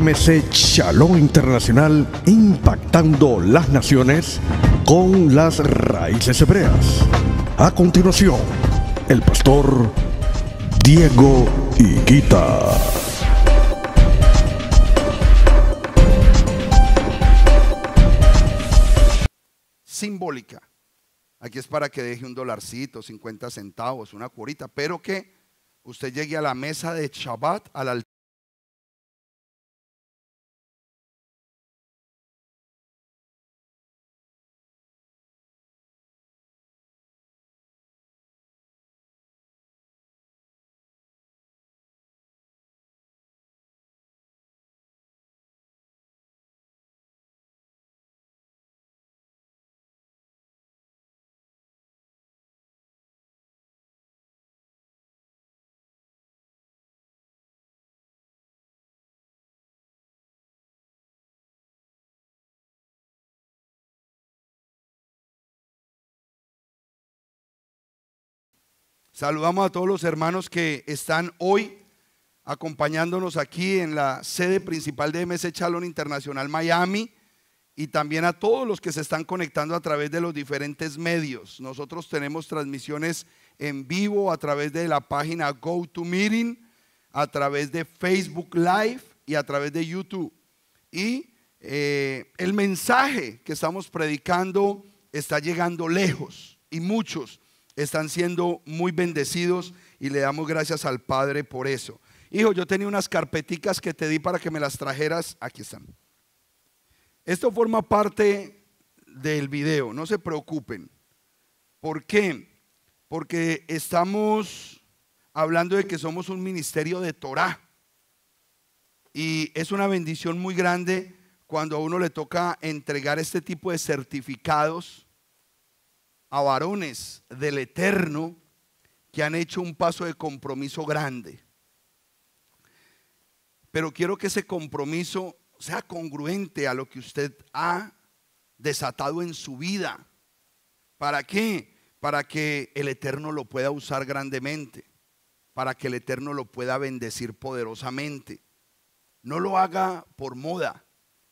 MC Chalón Internacional impactando las naciones con las raíces hebreas. A continuación, el pastor Diego Higuita. Simbólica. Aquí es para que deje un dolarcito, 50 centavos, una curita, pero que usted llegue a la mesa de Shabbat, al altar Saludamos a todos los hermanos que están hoy acompañándonos aquí en la sede principal de MS Chalon Internacional Miami y también a todos los que se están conectando a través de los diferentes medios. Nosotros tenemos transmisiones en vivo a través de la página GoToMeeting, a través de Facebook Live y a través de YouTube. Y eh, el mensaje que estamos predicando está llegando lejos y muchos están siendo muy bendecidos y le damos gracias al Padre por eso. Hijo, yo tenía unas carpeticas que te di para que me las trajeras. Aquí están. Esto forma parte del video, no se preocupen. ¿Por qué? Porque estamos hablando de que somos un ministerio de Torah. Y es una bendición muy grande cuando a uno le toca entregar este tipo de certificados a varones del Eterno que han hecho un paso de compromiso grande. Pero quiero que ese compromiso sea congruente a lo que usted ha desatado en su vida. ¿Para qué? Para que el Eterno lo pueda usar grandemente, para que el Eterno lo pueda bendecir poderosamente. No lo haga por moda,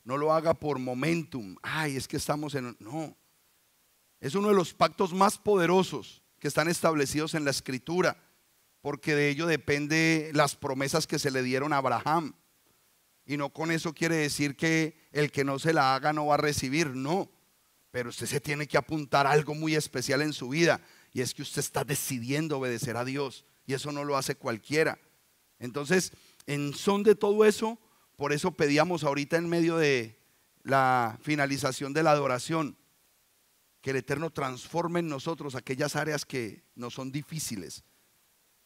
no lo haga por momentum. Ay, es que estamos en... No, es uno de los pactos más poderosos que están establecidos en la escritura, porque de ello depende las promesas que se le dieron a Abraham. Y no con eso quiere decir que el que no se la haga no va a recibir, no. Pero usted se tiene que apuntar a algo muy especial en su vida, y es que usted está decidiendo obedecer a Dios, y eso no lo hace cualquiera. Entonces, en son de todo eso, por eso pedíamos ahorita en medio de la finalización de la adoración, que el Eterno transforme en nosotros aquellas áreas que nos son difíciles,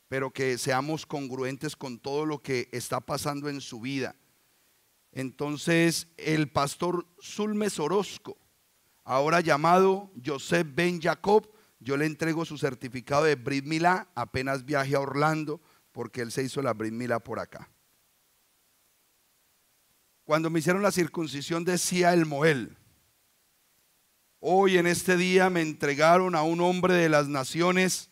pero que seamos congruentes con todo lo que está pasando en su vida. Entonces, el pastor Zulmes Orozco, ahora llamado Josep Ben Jacob, yo le entrego su certificado de Brit Milá, apenas viaje a Orlando, porque él se hizo la Brit Milá por acá. Cuando me hicieron la circuncisión decía el Moel, Hoy en este día me entregaron a un hombre de las naciones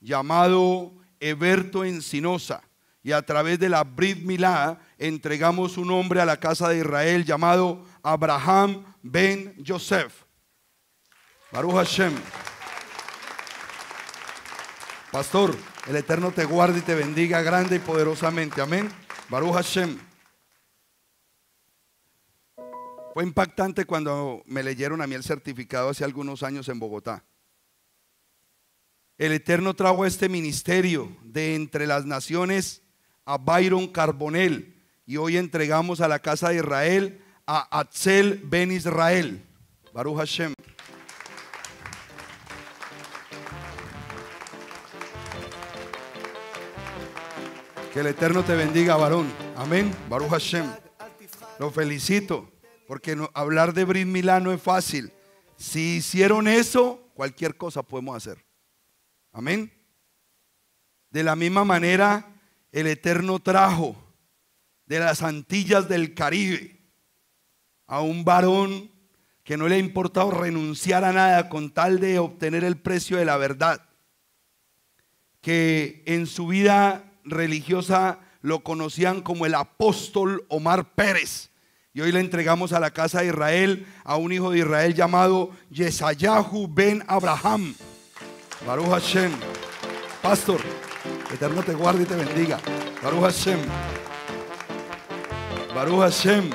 llamado Eberto Encinosa. Y a través de la Brit Milá entregamos un hombre a la casa de Israel llamado Abraham Ben Joseph. Baruch Hashem. Pastor, el Eterno te guarde y te bendiga grande y poderosamente. Amén. Baruch Hashem. Fue impactante cuando me leyeron a mí el certificado hace algunos años en Bogotá. El Eterno trajo este ministerio de entre las naciones a Byron Carbonell y hoy entregamos a la casa de Israel a Atzel Ben Israel. Baruch Hashem. Que el Eterno te bendiga, varón. Amén. Baruch Hashem. Lo felicito. Porque hablar de Brit Milano no es fácil. Si hicieron eso, cualquier cosa podemos hacer. Amén. De la misma manera, el Eterno trajo de las Antillas del Caribe a un varón que no le ha importado renunciar a nada con tal de obtener el precio de la verdad, que en su vida religiosa lo conocían como el apóstol Omar Pérez. Y hoy le entregamos a la casa de Israel a un hijo de Israel llamado Yesayahu ben Abraham. Baruch Hashem. Pastor, el Eterno te guarde y te bendiga. Baruch Hashem. Baruch Hashem.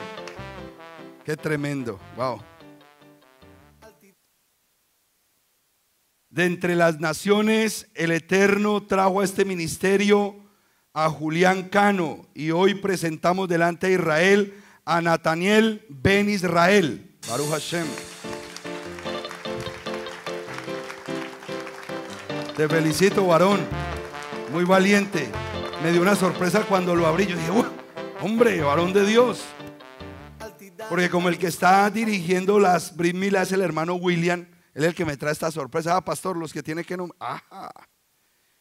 Qué tremendo. Wow. De entre las naciones, el Eterno trajo a este ministerio a Julián Cano y hoy presentamos delante de Israel a Nataniel Ben Israel. Baruch Hashem. Te felicito, varón. Muy valiente. Me dio una sorpresa cuando lo abrí. Yo dije, hombre, varón de Dios. Porque como el que está dirigiendo las Brimila es el hermano William, él es el que me trae esta sorpresa. Ah, pastor, los que tiene que Ajá.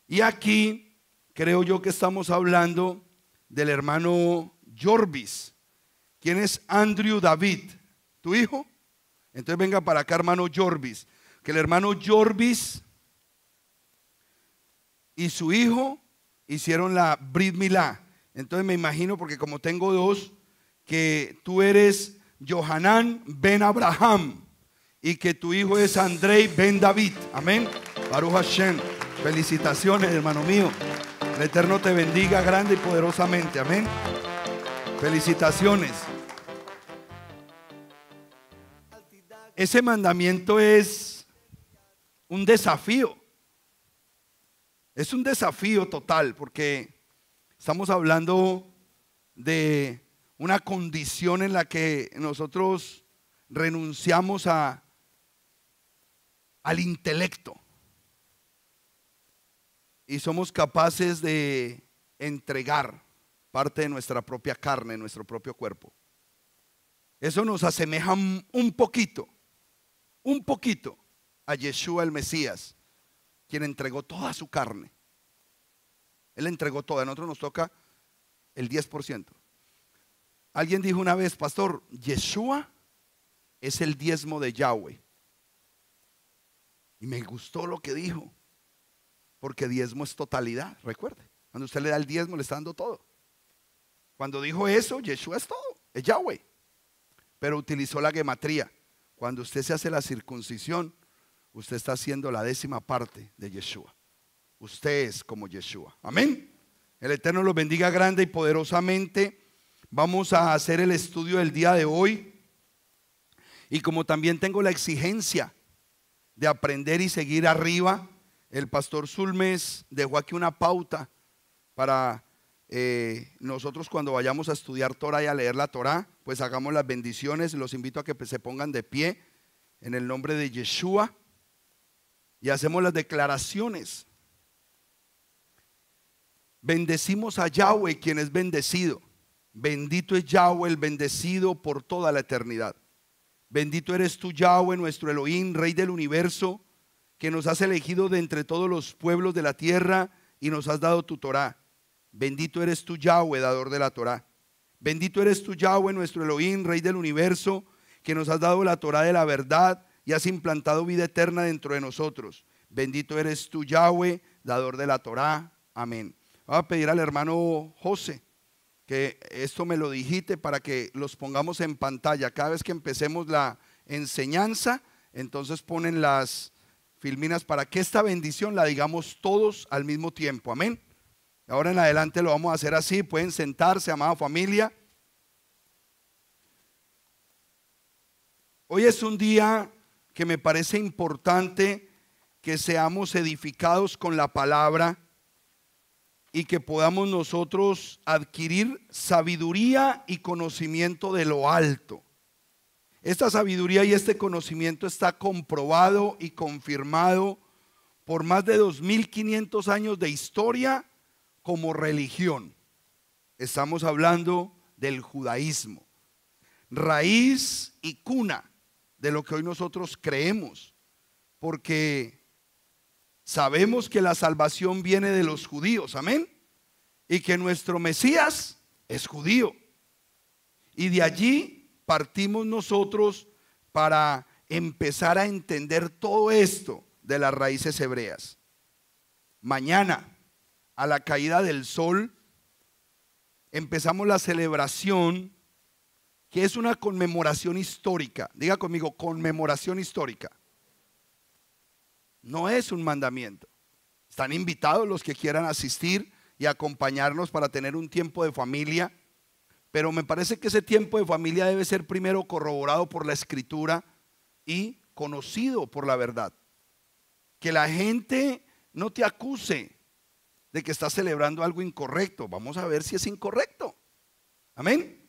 Y aquí creo yo que estamos hablando del hermano Jorvis. ¿Quién es Andrew David? ¿Tu hijo? Entonces venga para acá, hermano Jorvis. Que el hermano Jorvis y su hijo hicieron la Brit Entonces me imagino, porque como tengo dos, que tú eres Johanán Ben Abraham y que tu hijo es Andrei Ben David. Amén. Baruch Hashem. Felicitaciones, hermano mío. El Eterno te bendiga grande y poderosamente. Amén. Felicitaciones. ese mandamiento es un desafío. Es un desafío total porque estamos hablando de una condición en la que nosotros renunciamos al intelecto y somos capaces de entregar parte de nuestra propia carne, nuestro propio cuerpo. Eso nos asemeja un poquito un poquito a Yeshua el Mesías, quien entregó toda su carne. Él entregó toda, a nosotros nos toca el 10%. Alguien dijo una vez, pastor, Yeshua es el diezmo de Yahweh. Y me gustó lo que dijo, porque diezmo es totalidad, recuerde. Cuando usted le da el diezmo, le está dando todo. Cuando dijo eso, Yeshua es todo, es Yahweh. Pero utilizó la gematría. Cuando usted se hace la circuncisión, usted está haciendo la décima parte de Yeshua. Usted es como Yeshua. Amén. El Eterno los bendiga grande y poderosamente. Vamos a hacer el estudio del día de hoy. Y como también tengo la exigencia de aprender y seguir arriba, el pastor Zulmes dejó aquí una pauta para eh, nosotros cuando vayamos a estudiar Torah y a leer la Torah, pues hagamos las bendiciones. Los invito a que pues, se pongan de pie en el nombre de Yeshua y hacemos las declaraciones. Bendecimos a Yahweh, quien es bendecido. Bendito es Yahweh, el bendecido por toda la eternidad. Bendito eres tú, Yahweh, nuestro Elohim, Rey del universo, que nos has elegido de entre todos los pueblos de la tierra y nos has dado tu Torá. Bendito eres tú, Yahweh, dador de la Torá. Bendito eres tú, Yahweh, nuestro Elohim, Rey del universo, que nos has dado la Torah de la verdad y has implantado vida eterna dentro de nosotros. Bendito eres tú, Yahweh, dador de la Torah. Amén. Voy a pedir al hermano José que esto me lo digite para que los pongamos en pantalla. Cada vez que empecemos la enseñanza, entonces ponen las filminas para que esta bendición la digamos todos al mismo tiempo. Amén. Ahora en adelante lo vamos a hacer así. Pueden sentarse, amada familia. Hoy es un día que me parece importante que seamos edificados con la palabra y que podamos nosotros adquirir sabiduría y conocimiento de lo alto. Esta sabiduría y este conocimiento está comprobado y confirmado por más de 2.500 años de historia como religión. Estamos hablando del judaísmo, raíz y cuna de lo que hoy nosotros creemos, porque sabemos que la salvación viene de los judíos, amén, y que nuestro Mesías es judío. Y de allí partimos nosotros para empezar a entender todo esto de las raíces hebreas. Mañana a la caída del sol, empezamos la celebración, que es una conmemoración histórica. Diga conmigo, conmemoración histórica. No es un mandamiento. Están invitados los que quieran asistir y acompañarnos para tener un tiempo de familia, pero me parece que ese tiempo de familia debe ser primero corroborado por la escritura y conocido por la verdad. Que la gente no te acuse de que está celebrando algo incorrecto. Vamos a ver si es incorrecto. Amén.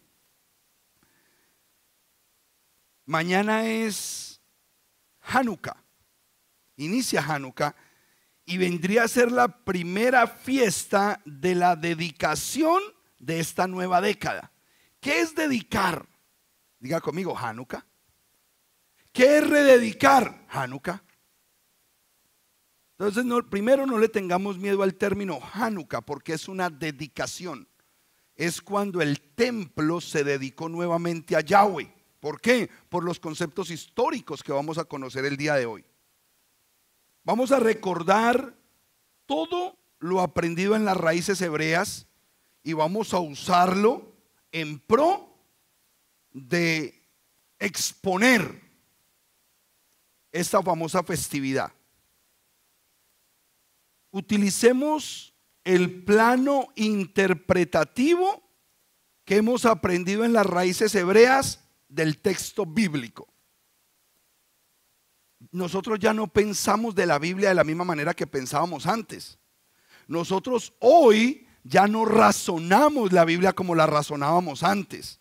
Mañana es Hanukkah. Inicia Hanukkah y vendría a ser la primera fiesta de la dedicación de esta nueva década. ¿Qué es dedicar? Diga conmigo, Hanukkah. ¿Qué es rededicar? Hanukkah. Entonces, primero no le tengamos miedo al término Hanukkah porque es una dedicación. Es cuando el templo se dedicó nuevamente a Yahweh. ¿Por qué? Por los conceptos históricos que vamos a conocer el día de hoy. Vamos a recordar todo lo aprendido en las raíces hebreas y vamos a usarlo en pro de exponer esta famosa festividad utilicemos el plano interpretativo que hemos aprendido en las raíces hebreas del texto bíblico. Nosotros ya no pensamos de la Biblia de la misma manera que pensábamos antes. Nosotros hoy ya no razonamos la Biblia como la razonábamos antes.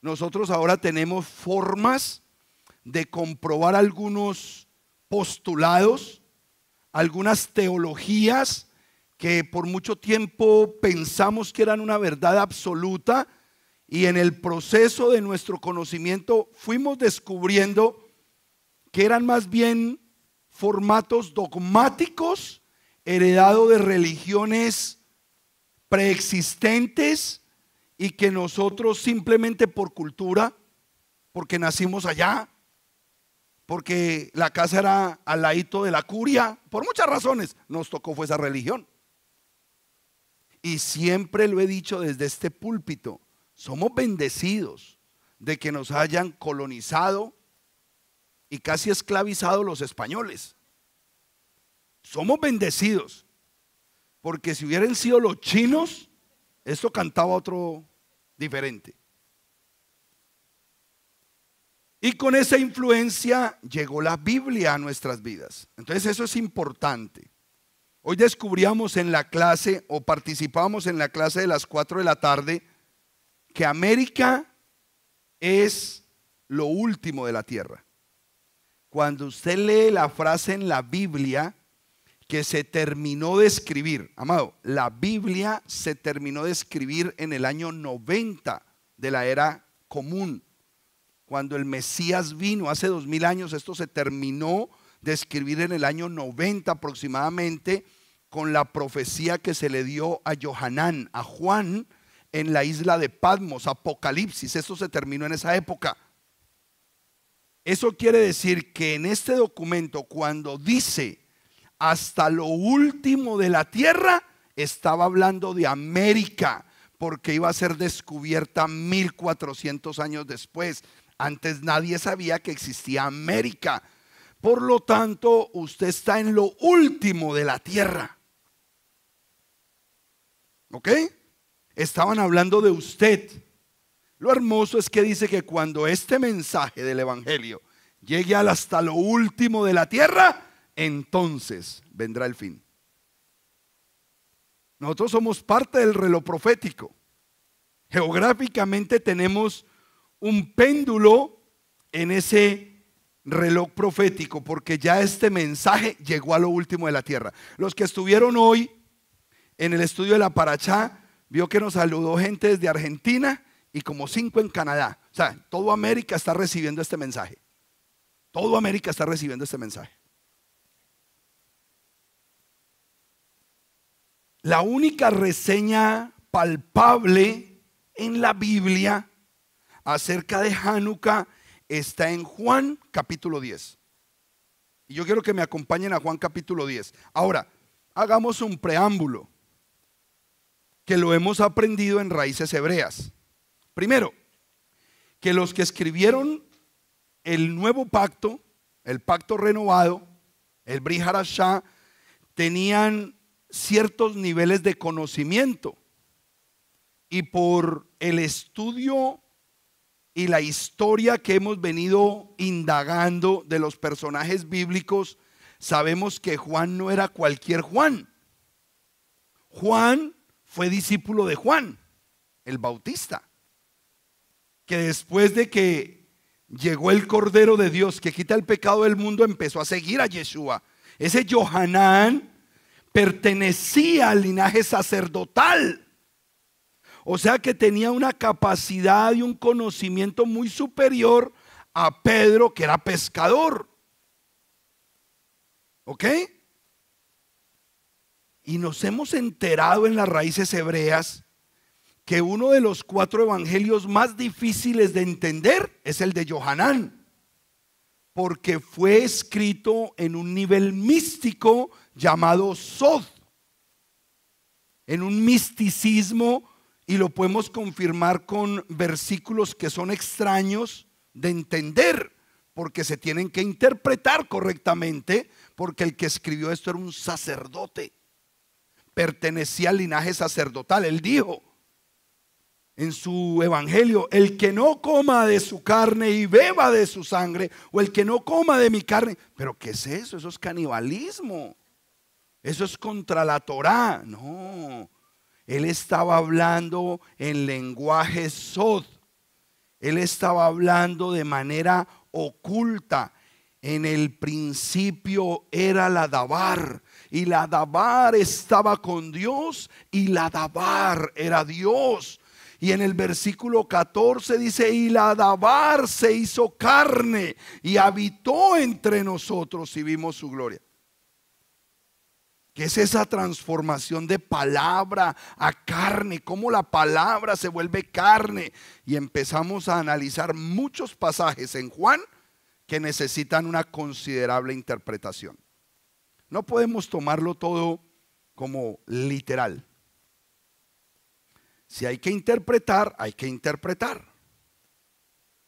Nosotros ahora tenemos formas de comprobar algunos postulados, algunas teologías que por mucho tiempo pensamos que eran una verdad absoluta y en el proceso de nuestro conocimiento fuimos descubriendo que eran más bien formatos dogmáticos heredados de religiones preexistentes y que nosotros simplemente por cultura, porque nacimos allá, porque la casa era al ladito de la curia, por muchas razones nos tocó fue esa religión. Y siempre lo he dicho desde este púlpito, somos bendecidos de que nos hayan colonizado y casi esclavizado los españoles. Somos bendecidos, porque si hubieran sido los chinos, esto cantaba otro diferente. Y con esa influencia llegó la Biblia a nuestras vidas. Entonces eso es importante. Hoy descubríamos en la clase o participamos en la clase de las 4 de la tarde que América es lo último de la tierra. Cuando usted lee la frase en la Biblia que se terminó de escribir, amado, la Biblia se terminó de escribir en el año 90 de la era común cuando el Mesías vino hace dos mil años, esto se terminó de escribir en el año 90 aproximadamente con la profecía que se le dio a Johanán, a Juan, en la isla de Patmos, Apocalipsis. Esto se terminó en esa época. Eso quiere decir que en este documento, cuando dice hasta lo último de la tierra, estaba hablando de América, porque iba a ser descubierta 1400 años después. Antes nadie sabía que existía América. Por lo tanto, usted está en lo último de la tierra. ¿Ok? Estaban hablando de usted. Lo hermoso es que dice que cuando este mensaje del Evangelio llegue hasta lo último de la tierra, entonces vendrá el fin. Nosotros somos parte del reloj profético. Geográficamente tenemos un péndulo en ese reloj profético, porque ya este mensaje llegó a lo último de la tierra. Los que estuvieron hoy en el estudio de la Parachá, vio que nos saludó gente desde Argentina y como cinco en Canadá. O sea, todo América está recibiendo este mensaje. Todo América está recibiendo este mensaje. La única reseña palpable en la Biblia acerca de Hanukkah está en Juan capítulo 10. Y yo quiero que me acompañen a Juan capítulo 10. Ahora, hagamos un preámbulo que lo hemos aprendido en raíces hebreas. Primero, que los que escribieron el nuevo pacto, el pacto renovado, el Briharasha, tenían ciertos niveles de conocimiento. Y por el estudio y la historia que hemos venido indagando de los personajes bíblicos, sabemos que Juan no era cualquier Juan. Juan fue discípulo de Juan, el Bautista, que después de que llegó el Cordero de Dios que quita el pecado del mundo, empezó a seguir a Yeshua. Ese Johanán pertenecía al linaje sacerdotal o sea que tenía una capacidad y un conocimiento muy superior a Pedro, que era pescador. ¿Ok? Y nos hemos enterado en las raíces hebreas que uno de los cuatro evangelios más difíciles de entender es el de Johanán, porque fue escrito en un nivel místico llamado Sod, en un misticismo y lo podemos confirmar con versículos que son extraños de entender, porque se tienen que interpretar correctamente, porque el que escribió esto era un sacerdote, pertenecía al linaje sacerdotal, él dijo en su evangelio, el que no coma de su carne y beba de su sangre, o el que no coma de mi carne, pero ¿qué es eso? Eso es canibalismo, eso es contra la Torá, no, él estaba hablando en lenguaje sod. Él estaba hablando de manera oculta. En el principio era la Dabar y la Dabar estaba con Dios y la Dabar era Dios. Y en el versículo 14 dice, y la Dabar se hizo carne y habitó entre nosotros y vimos su gloria. ¿Qué es esa transformación de palabra a carne, cómo la palabra se vuelve carne. Y empezamos a analizar muchos pasajes en Juan que necesitan una considerable interpretación. No podemos tomarlo todo como literal. Si hay que interpretar, hay que interpretar.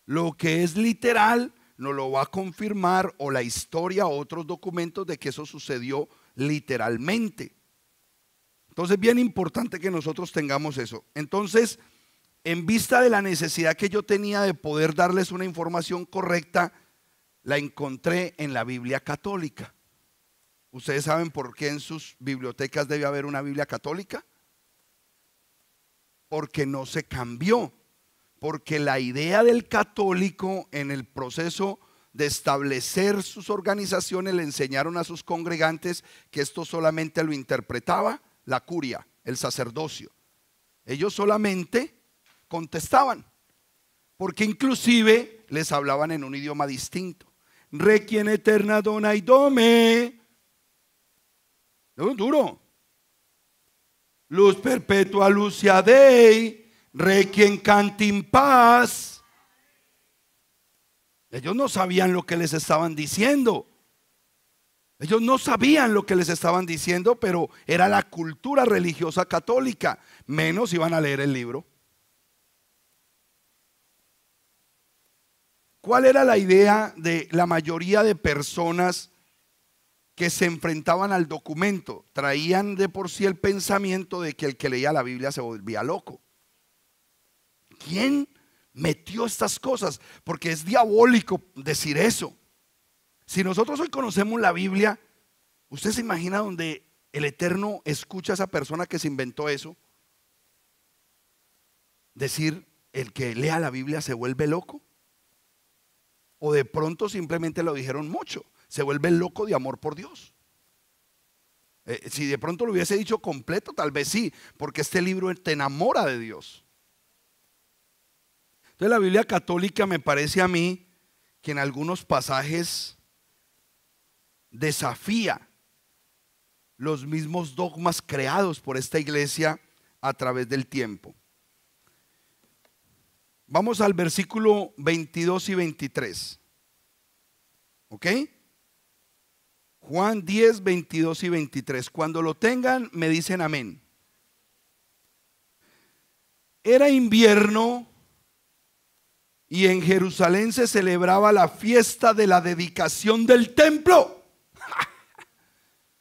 Lo que es literal no lo va a confirmar o la historia o otros documentos de que eso sucedió literalmente. Entonces, bien importante que nosotros tengamos eso. Entonces, en vista de la necesidad que yo tenía de poder darles una información correcta, la encontré en la Biblia católica. ¿Ustedes saben por qué en sus bibliotecas debe haber una Biblia católica? Porque no se cambió. Porque la idea del católico en el proceso de establecer sus organizaciones, le enseñaron a sus congregantes que esto solamente lo interpretaba la curia, el sacerdocio. Ellos solamente contestaban, porque inclusive les hablaban en un idioma distinto. quien eterna dona y dome. Duro. Luz perpetua lucia dei. quien paz. Ellos no sabían lo que les estaban diciendo. Ellos no sabían lo que les estaban diciendo, pero era la cultura religiosa católica. Menos iban a leer el libro. ¿Cuál era la idea de la mayoría de personas que se enfrentaban al documento? Traían de por sí el pensamiento de que el que leía la Biblia se volvía loco. ¿Quién metió estas cosas, porque es diabólico decir eso. Si nosotros hoy conocemos la Biblia, ¿usted se imagina donde el Eterno escucha a esa persona que se inventó eso? Decir, el que lea la Biblia se vuelve loco. O de pronto simplemente lo dijeron mucho, se vuelve loco de amor por Dios. Eh, si de pronto lo hubiese dicho completo, tal vez sí, porque este libro te enamora de Dios. Entonces la Biblia católica me parece a mí que en algunos pasajes desafía los mismos dogmas creados por esta iglesia a través del tiempo. Vamos al versículo 22 y 23. ¿Ok? Juan 10, 22 y 23. Cuando lo tengan, me dicen amén. Era invierno y en Jerusalén se celebraba la fiesta de la dedicación del templo.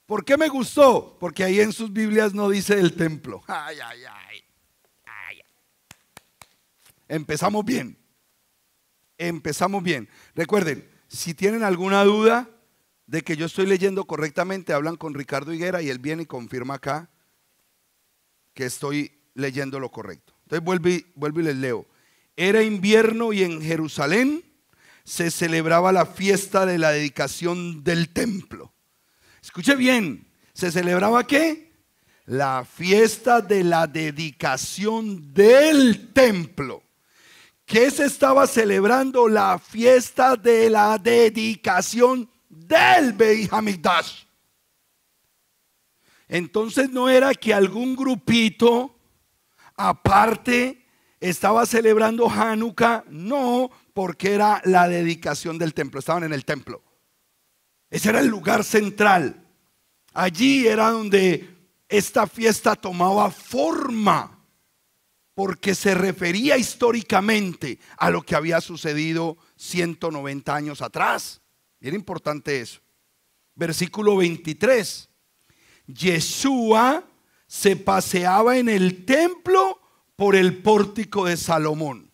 ¿Por qué me gustó? Porque ahí en sus Biblias no dice el templo. Ay, ay, ay. Empezamos bien. Empezamos bien. Recuerden, si tienen alguna duda de que yo estoy leyendo correctamente, hablan con Ricardo Higuera y él viene y confirma acá que estoy leyendo lo correcto. Entonces vuelvo y les leo. Era invierno y en Jerusalén se celebraba la fiesta de la dedicación del templo. Escuche bien, ¿se celebraba qué? La fiesta de la dedicación del templo. ¿Qué se estaba celebrando? La fiesta de la dedicación del Beit Entonces no era que algún grupito aparte ¿Estaba celebrando Hanukkah? No, porque era la dedicación del templo. Estaban en el templo. Ese era el lugar central. Allí era donde esta fiesta tomaba forma porque se refería históricamente a lo que había sucedido 190 años atrás. Era importante eso. Versículo 23. Yeshua se paseaba en el templo por el pórtico de Salomón.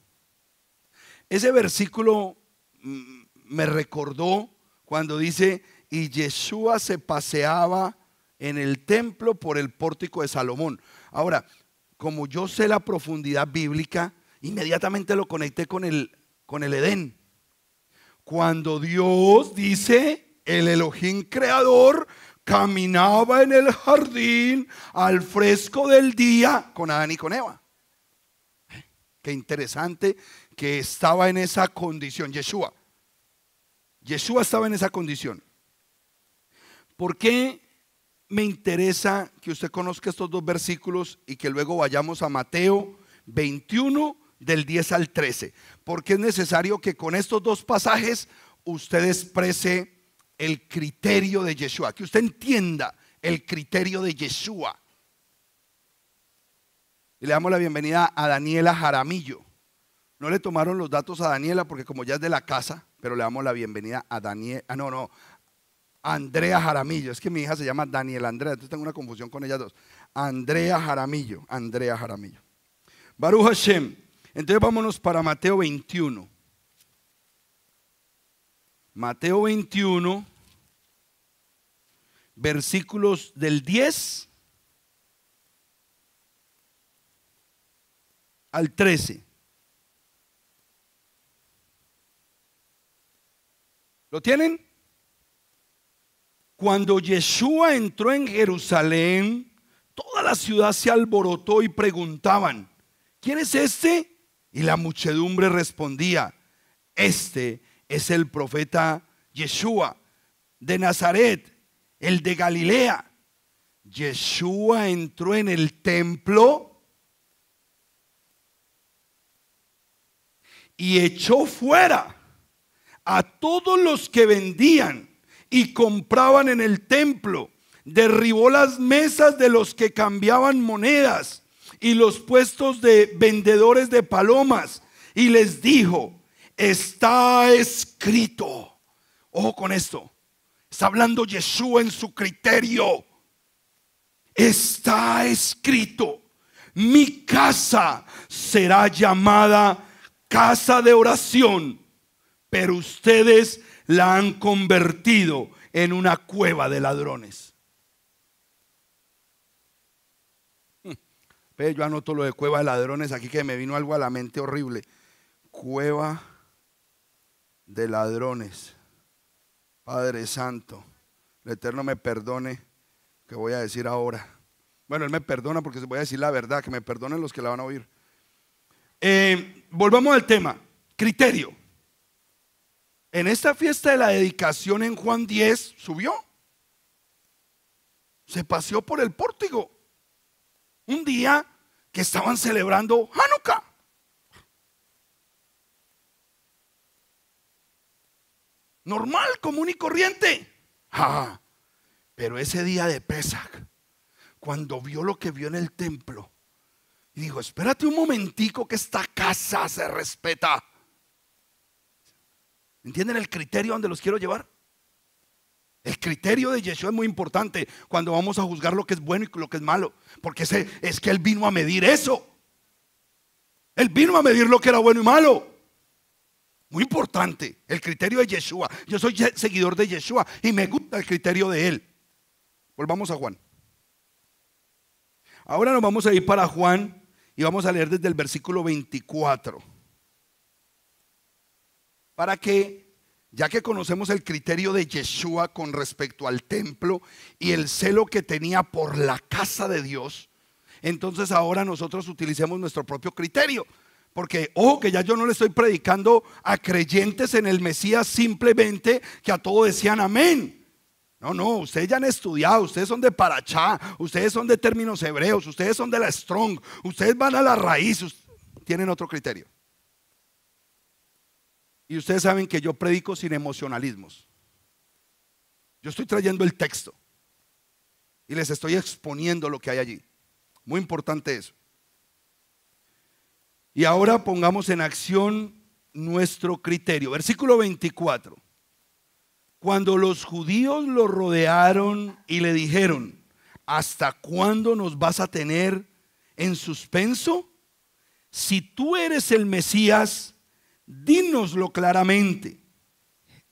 Ese versículo mm, me recordó cuando dice, y Yeshua se paseaba en el templo por el pórtico de Salomón. Ahora, como yo sé la profundidad bíblica, inmediatamente lo conecté con el, con el Edén. Cuando Dios dice, el Elohim creador caminaba en el jardín al fresco del día con Adán y con Eva. Qué interesante que estaba en esa condición, Yeshua. Yeshua estaba en esa condición. ¿Por qué me interesa que usted conozca estos dos versículos y que luego vayamos a Mateo 21 del 10 al 13? Porque es necesario que con estos dos pasajes usted exprese el criterio de Yeshua, que usted entienda el criterio de Yeshua le damos la bienvenida a Daniela Jaramillo. No le tomaron los datos a Daniela porque como ya es de la casa, pero le damos la bienvenida a Daniela, ah, no, no, Andrea Jaramillo. Es que mi hija se llama Daniela Andrea, entonces tengo una confusión con ellas dos. Andrea Jaramillo, Andrea Jaramillo. Baruch Hashem. Entonces vámonos para Mateo 21. Mateo 21, versículos del 10 al 13. ¿Lo tienen? Cuando Yeshua entró en Jerusalén, toda la ciudad se alborotó y preguntaban, ¿quién es este? Y la muchedumbre respondía, este es el profeta Yeshua de Nazaret, el de Galilea. Yeshua entró en el templo y echó fuera a todos los que vendían y compraban en el templo. Derribó las mesas de los que cambiaban monedas y los puestos de vendedores de palomas y les dijo, está escrito. Ojo con esto. Está hablando Yeshua en su criterio. Está escrito. Mi casa será llamada casa de oración, pero ustedes la han convertido en una cueva de ladrones. Yo anoto lo de cueva de ladrones aquí que me vino algo a la mente horrible. Cueva de ladrones. Padre Santo, el Eterno me perdone que voy a decir ahora. Bueno, Él me perdona porque voy a decir la verdad, que me perdonen los que la van a oír. Eh, volvamos al tema, criterio. En esta fiesta de la dedicación en Juan 10 subió. Se paseó por el pórtico. Un día que estaban celebrando Hanukkah. Normal, común y corriente. pero ese día de Pesach, cuando vio lo que vio en el templo, y dijo, espérate un momentico que esta casa se respeta. ¿Entienden el criterio donde los quiero llevar? El criterio de Yeshua es muy importante cuando vamos a juzgar lo que es bueno y lo que es malo. Porque es que Él vino a medir eso. Él vino a medir lo que era bueno y malo. Muy importante el criterio de Yeshua. Yo soy seguidor de Yeshua y me gusta el criterio de Él. Volvamos a Juan. Ahora nos vamos a ir para Juan y vamos a leer desde el versículo 24. Para que, ya que conocemos el criterio de Yeshua con respecto al templo y el celo que tenía por la casa de Dios, entonces ahora nosotros utilicemos nuestro propio criterio. Porque, ojo, que ya yo no le estoy predicando a creyentes en el Mesías simplemente que a todos decían amén. No, no, ustedes ya han estudiado, ustedes son de Parachá, ustedes son de términos hebreos, ustedes son de la Strong, ustedes van a la raíz, tienen otro criterio. Y ustedes saben que yo predico sin emocionalismos. Yo estoy trayendo el texto y les estoy exponiendo lo que hay allí. Muy importante eso. Y ahora pongamos en acción nuestro criterio. Versículo 24. Cuando los judíos lo rodearon y le dijeron, ¿hasta cuándo nos vas a tener en suspenso? Si tú eres el Mesías, dínoslo claramente.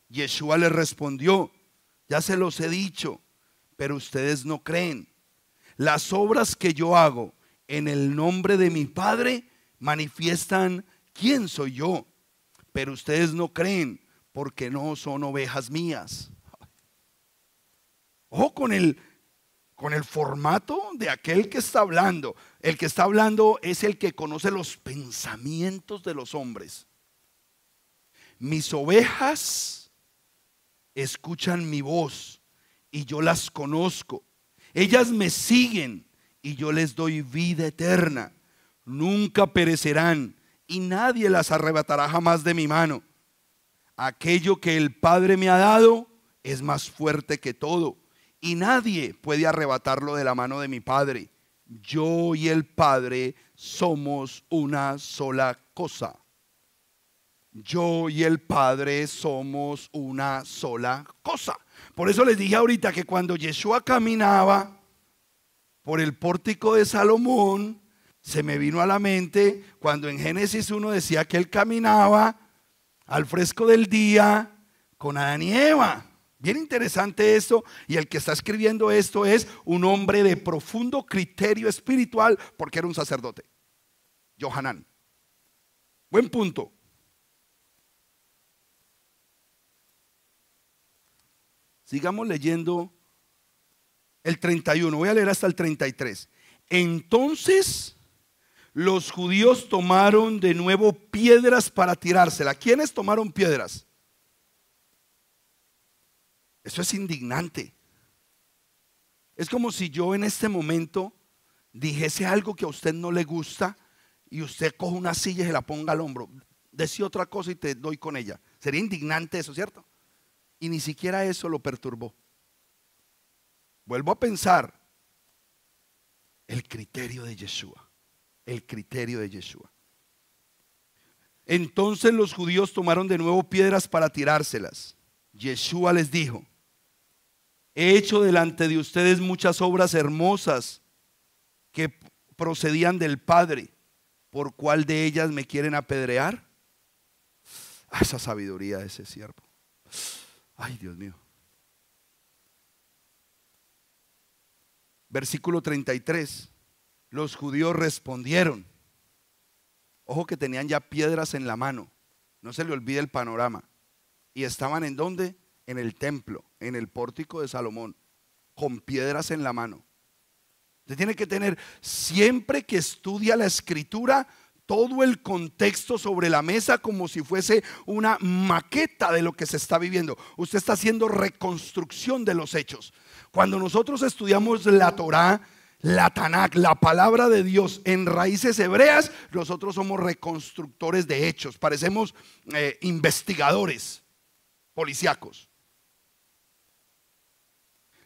Yeshua le respondió, ya se los he dicho, pero ustedes no creen. Las obras que yo hago en el nombre de mi Padre manifiestan quién soy yo, pero ustedes no creen porque no son ovejas mías. Ojo con el, con el formato de aquel que está hablando. El que está hablando es el que conoce los pensamientos de los hombres. Mis ovejas escuchan mi voz y yo las conozco. Ellas me siguen y yo les doy vida eterna. Nunca perecerán y nadie las arrebatará jamás de mi mano aquello que el Padre me ha dado es más fuerte que todo, y nadie puede arrebatarlo de la mano de mi Padre. Yo y el Padre somos una sola cosa. Yo y el Padre somos una sola cosa. Por eso les dije ahorita que cuando Yeshua caminaba por el pórtico de Salomón, se me vino a la mente cuando en Génesis 1 decía que él caminaba al fresco del día con Adán y Eva. Bien interesante esto, y el que está escribiendo esto es un hombre de profundo criterio espiritual porque era un sacerdote, Johanán. Buen punto. Sigamos leyendo el 31, voy a leer hasta el 33. Entonces los judíos tomaron de nuevo piedras para tirársela. ¿Quiénes tomaron piedras? Eso es indignante. Es como si yo en este momento dijese algo que a usted no le gusta y usted coge una silla y se la ponga al hombro. Decía otra cosa y te doy con ella. Sería indignante eso, ¿cierto? Y ni siquiera eso lo perturbó. Vuelvo a pensar el criterio de Yeshua el criterio de Yeshua. Entonces los judíos tomaron de nuevo piedras para tirárselas. Yeshua les dijo, he hecho delante de ustedes muchas obras hermosas que procedían del Padre. ¿Por cuál de ellas me quieren apedrear? A ah, esa sabiduría de ese siervo. Ay, Dios mío. Versículo 33. Los judíos respondieron. Ojo que tenían ya piedras en la mano. No se le olvide el panorama. ¿Y estaban en dónde? En el templo, en el pórtico de Salomón, con piedras en la mano. Usted tiene que tener siempre que estudia la escritura todo el contexto sobre la mesa como si fuese una maqueta de lo que se está viviendo. Usted está haciendo reconstrucción de los hechos. Cuando nosotros estudiamos la Torá, la Tanakh, la palabra de Dios en raíces hebreas, nosotros somos reconstructores de hechos, parecemos eh, investigadores policíacos.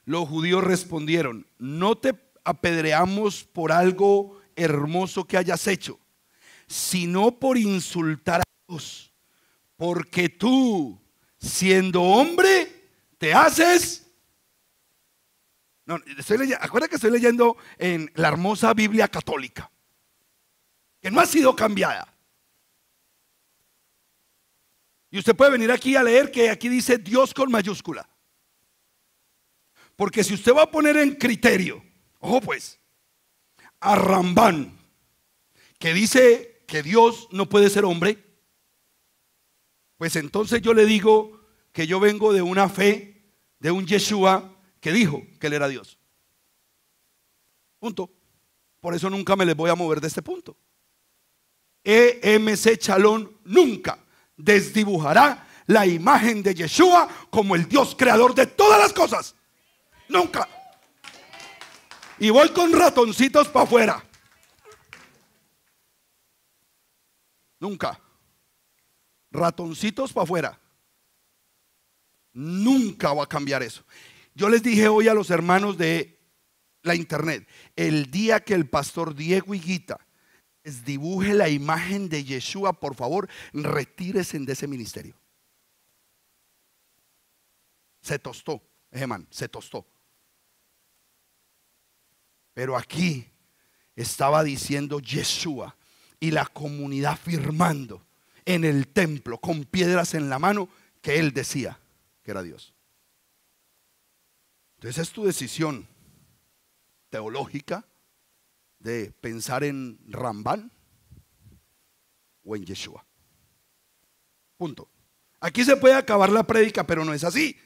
Los judíos respondieron, no te apedreamos por algo hermoso que hayas hecho, sino por insultar a Dios, porque tú, siendo hombre, te haces no, acuérdate que estoy leyendo en la hermosa Biblia católica, que no ha sido cambiada. Y usted puede venir aquí a leer que aquí dice Dios con mayúscula. Porque si usted va a poner en criterio, ojo pues, a Rambán, que dice que Dios no puede ser hombre, pues entonces yo le digo que yo vengo de una fe, de un Yeshua que dijo que él era Dios. Punto. Por eso nunca me les voy a mover de este punto. EMC Chalón nunca desdibujará la imagen de Yeshua como el Dios creador de todas las cosas. Nunca. Y voy con ratoncitos para afuera. Nunca. Ratoncitos para afuera. Nunca va a cambiar eso. Yo les dije hoy a los hermanos de la internet, el día que el pastor Diego Higuita les dibuje la imagen de Yeshua, por favor, retíresen de ese ministerio. Se tostó, eh, se tostó. Pero aquí estaba diciendo Yeshua y la comunidad firmando en el templo con piedras en la mano que él decía que era Dios. Entonces es tu decisión teológica de pensar en Rambán o en Yeshua. Punto. Aquí se puede acabar la prédica, pero no es así.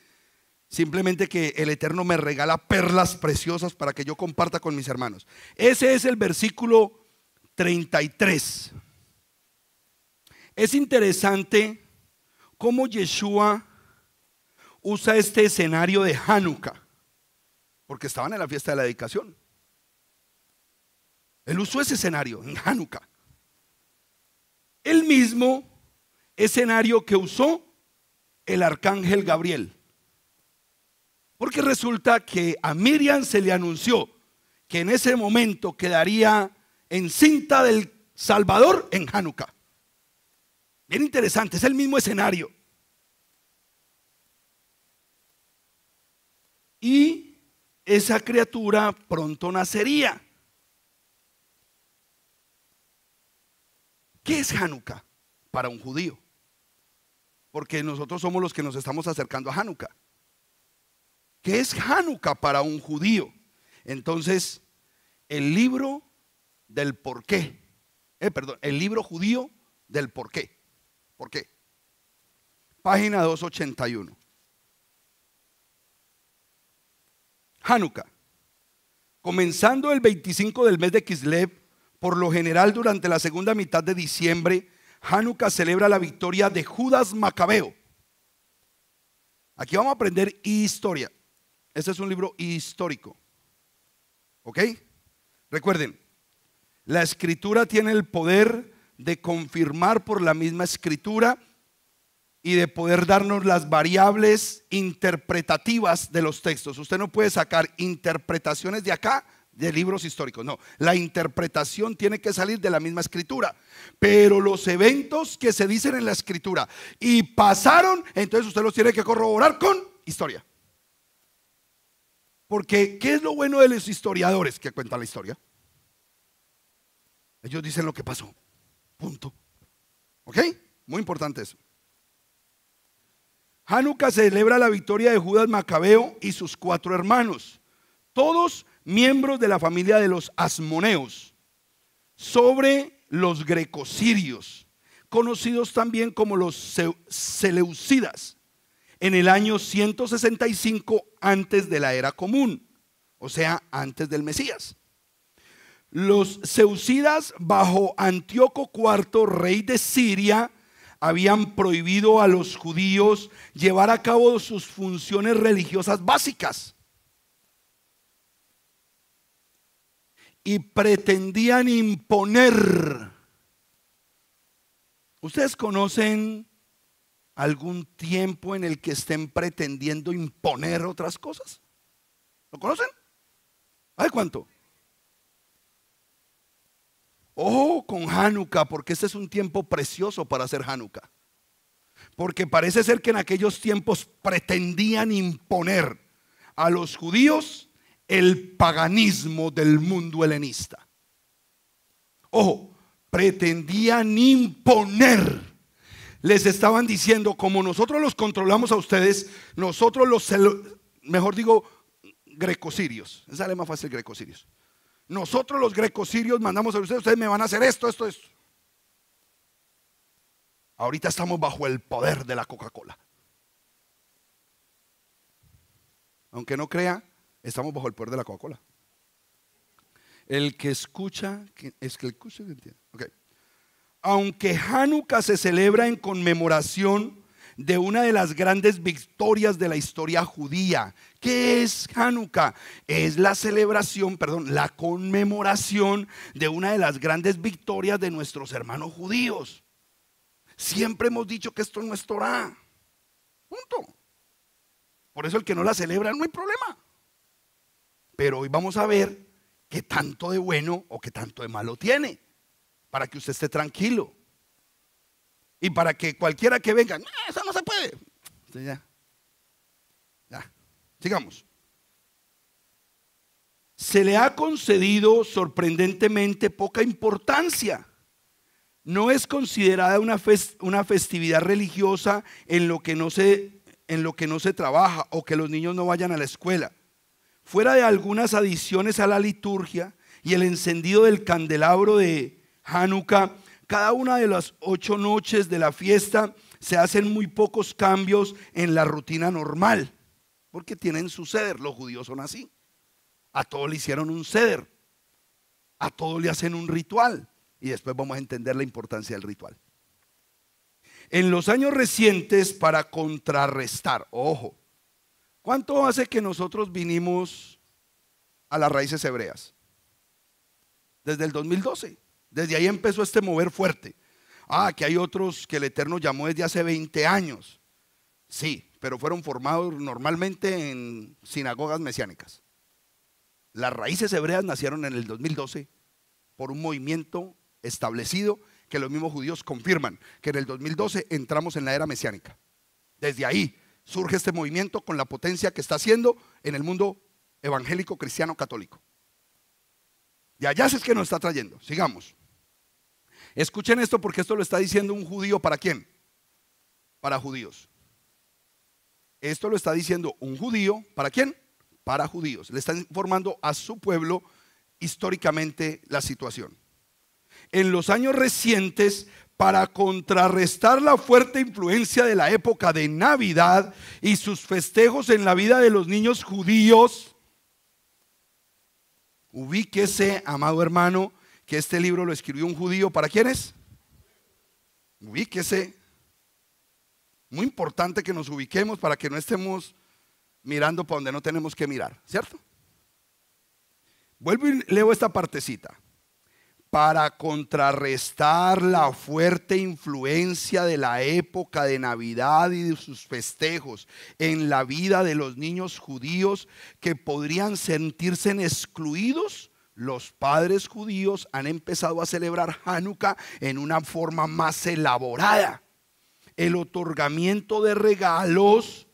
Simplemente que el Eterno me regala perlas preciosas para que yo comparta con mis hermanos. Ese es el versículo 33. Es interesante cómo Yeshua usa este escenario de Hanukkah porque estaban en la fiesta de la dedicación. Él usó ese escenario en Hanukkah. El mismo escenario que usó el arcángel Gabriel. Porque resulta que a Miriam se le anunció que en ese momento quedaría encinta del Salvador en Hanukkah. Bien interesante, es el mismo escenario. Y esa criatura pronto nacería. ¿Qué es Hanukkah para un judío? Porque nosotros somos los que nos estamos acercando a Hanukkah. ¿Qué es Hanukkah para un judío? Entonces, el libro del por qué. Eh, perdón, el libro judío del por qué. ¿Por qué? Página 281. Hanukkah. Comenzando el 25 del mes de Kislev, por lo general durante la segunda mitad de diciembre, Hanukkah celebra la victoria de Judas Macabeo. Aquí vamos a aprender historia. Este es un libro histórico. ¿Ok? Recuerden, la escritura tiene el poder de confirmar por la misma escritura y de poder darnos las variables interpretativas de los textos. Usted no puede sacar interpretaciones de acá de libros históricos, no. La interpretación tiene que salir de la misma escritura. Pero los eventos que se dicen en la escritura y pasaron, entonces usted los tiene que corroborar con historia. Porque, ¿qué es lo bueno de los historiadores que cuentan la historia? Ellos dicen lo que pasó. Punto. ¿Ok? Muy importante eso. Hanukkah celebra la victoria de Judas Macabeo y sus cuatro hermanos, todos miembros de la familia de los asmoneos, sobre los grecosirios, conocidos también como los seleucidas, en el año 165 antes de la era común, o sea, antes del Mesías. Los Seleucidas bajo Antíoco IV, rey de Siria, habían prohibido a los judíos llevar a cabo sus funciones religiosas básicas. Y pretendían imponer. ¿Ustedes conocen algún tiempo en el que estén pretendiendo imponer otras cosas? ¿Lo conocen? ¿Hay cuánto? ojo oh, con Hanukkah, porque este es un tiempo precioso para hacer Hanukkah. Porque parece ser que en aquellos tiempos pretendían imponer a los judíos el paganismo del mundo helenista. Ojo, pretendían imponer. Les estaban diciendo, como nosotros los controlamos a ustedes, nosotros los, mejor digo, grecosirios. Sale más fácil grecosirios nosotros los sirios mandamos a ustedes, ustedes me van a hacer esto, esto, esto. Ahorita estamos bajo el poder de la Coca-Cola. Aunque no crea, estamos bajo el poder de la Coca-Cola. El que escucha, es que el escucha entiende. Aunque Hanukkah se celebra en conmemoración de una de las grandes victorias de la historia judía. ¿Qué es Hanukkah? Es la celebración, perdón, la conmemoración de una de las grandes victorias de nuestros hermanos judíos. Siempre hemos dicho que esto no es Torah. Punto. Por eso el que no la celebra no hay problema. Pero hoy vamos a ver qué tanto de bueno o qué tanto de malo tiene para que usted esté tranquilo. Y para que cualquiera que venga, no, eso no se puede. ya. Sigamos. Se le ha concedido sorprendentemente poca importancia. No es considerada una, festividad religiosa en lo, que no se, en lo que no se trabaja o que los niños no vayan a la escuela. Fuera de algunas adiciones a la liturgia y el encendido del candelabro de Hanukkah cada una de las ocho noches de la fiesta se hacen muy pocos cambios en la rutina normal, porque tienen su ceder, los judíos son así. A todos le hicieron un ceder, a todos le hacen un ritual, y después vamos a entender la importancia del ritual. En los años recientes, para contrarrestar, ojo, ¿cuánto hace que nosotros vinimos a las raíces hebreas? Desde el 2012. Desde ahí empezó este mover fuerte. Ah, que hay otros que el Eterno llamó desde hace 20 años. Sí, pero fueron formados normalmente en sinagogas mesiánicas. Las raíces hebreas nacieron en el 2012 por un movimiento establecido que los mismos judíos confirman, que en el 2012 entramos en la era mesiánica. Desde ahí surge este movimiento con la potencia que está haciendo en el mundo evangélico, cristiano, católico. De allá es que nos está trayendo. Sigamos. Escuchen esto porque esto lo está diciendo un judío para quién? Para judíos. Esto lo está diciendo un judío para quién? Para judíos. Le está informando a su pueblo históricamente la situación. En los años recientes, para contrarrestar la fuerte influencia de la época de Navidad y sus festejos en la vida de los niños judíos, ubíquese, amado hermano, que este libro lo escribió un judío. ¿Para es, Ubíquese. Muy importante que nos ubiquemos para que no estemos mirando para donde no tenemos que mirar, ¿cierto? Vuelvo y leo esta partecita. Para contrarrestar la fuerte influencia de la época de Navidad y de sus festejos en la vida de los niños judíos que podrían sentirse excluidos los padres judíos han empezado a celebrar Hanukkah en una forma más elaborada. El otorgamiento de regalos,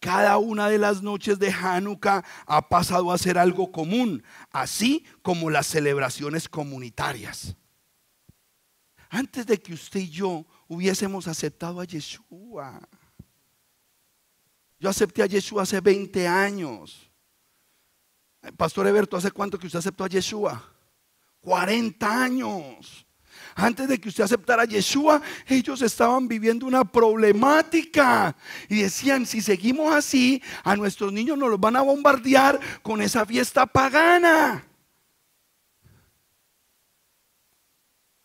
cada una de las noches de Hanukkah ha pasado a ser algo común, así como las celebraciones comunitarias. Antes de que usted y yo hubiésemos aceptado a Yeshua, yo acepté a Yeshua hace 20 años. Pastor Eberto, ¿hace cuánto que usted aceptó a Yeshua? 40 años. Antes de que usted aceptara a Yeshua, ellos estaban viviendo una problemática. Y decían, si seguimos así, a nuestros niños nos los van a bombardear con esa fiesta pagana.